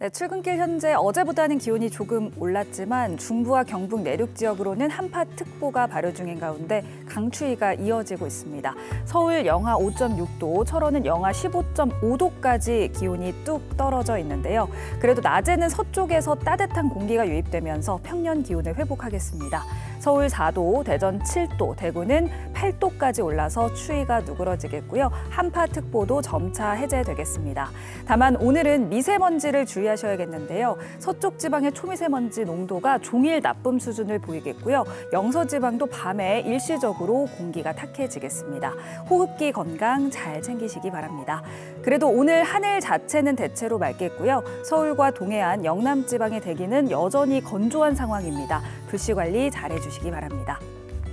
네, 출근길 현재 어제보다는 기온이 조금 올랐지만 중부와 경북 내륙 지역으로는 한파특보가 발효 중인 가운데 강추위가 이어지고 있습니다. 서울 영하 5.6도, 철원은 영하 15.5도까지 기온이 뚝 떨어져 있는데요. 그래도 낮에는 서쪽에서 따뜻한 공기가 유입되면서 평년 기온을 회복하겠습니다. 서울 4도, 대전 7도, 대구는 8도까지 올라서 추위가 누그러지겠고요. 한파특보도 점차 해제되겠습니다. 다만 오늘은 미세먼지를 주의하셔야겠는데요. 서쪽 지방의 초미세먼지 농도가 종일 나쁨 수준을 보이겠고요. 영서 지방도 밤에 일시적으로 공기가 탁해지겠습니다. 호흡기 건강 잘 챙기시기 바랍니다. 그래도 오늘 하늘 자체는 대체로 맑겠고요. 서울과 동해안, 영남 지방의 대기는 여전히 건조한 상황입니다. 불씨 관리 잘해주시고요 주시기 바랍니다.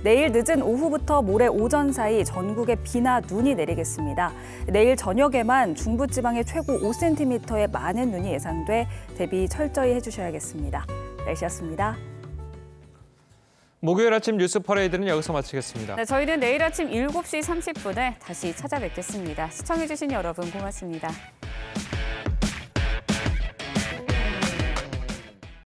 내일 늦은 오후부터 모레 오전 사이 전국에 비나 눈이 내리겠습니다. 내일 저녁에만 중부지방에 최고 5cm의 많은 눈이 예상돼 대비 철저히 해주셔야겠습니다. 날씨였습니다. 목요일 아침 뉴스 퍼레이드는 여기서 마치겠습니다. 네, 저희는 내일 아침 7시 30분에 다시 찾아뵙겠습니다. 시청해주신 여러분 고맙습니다.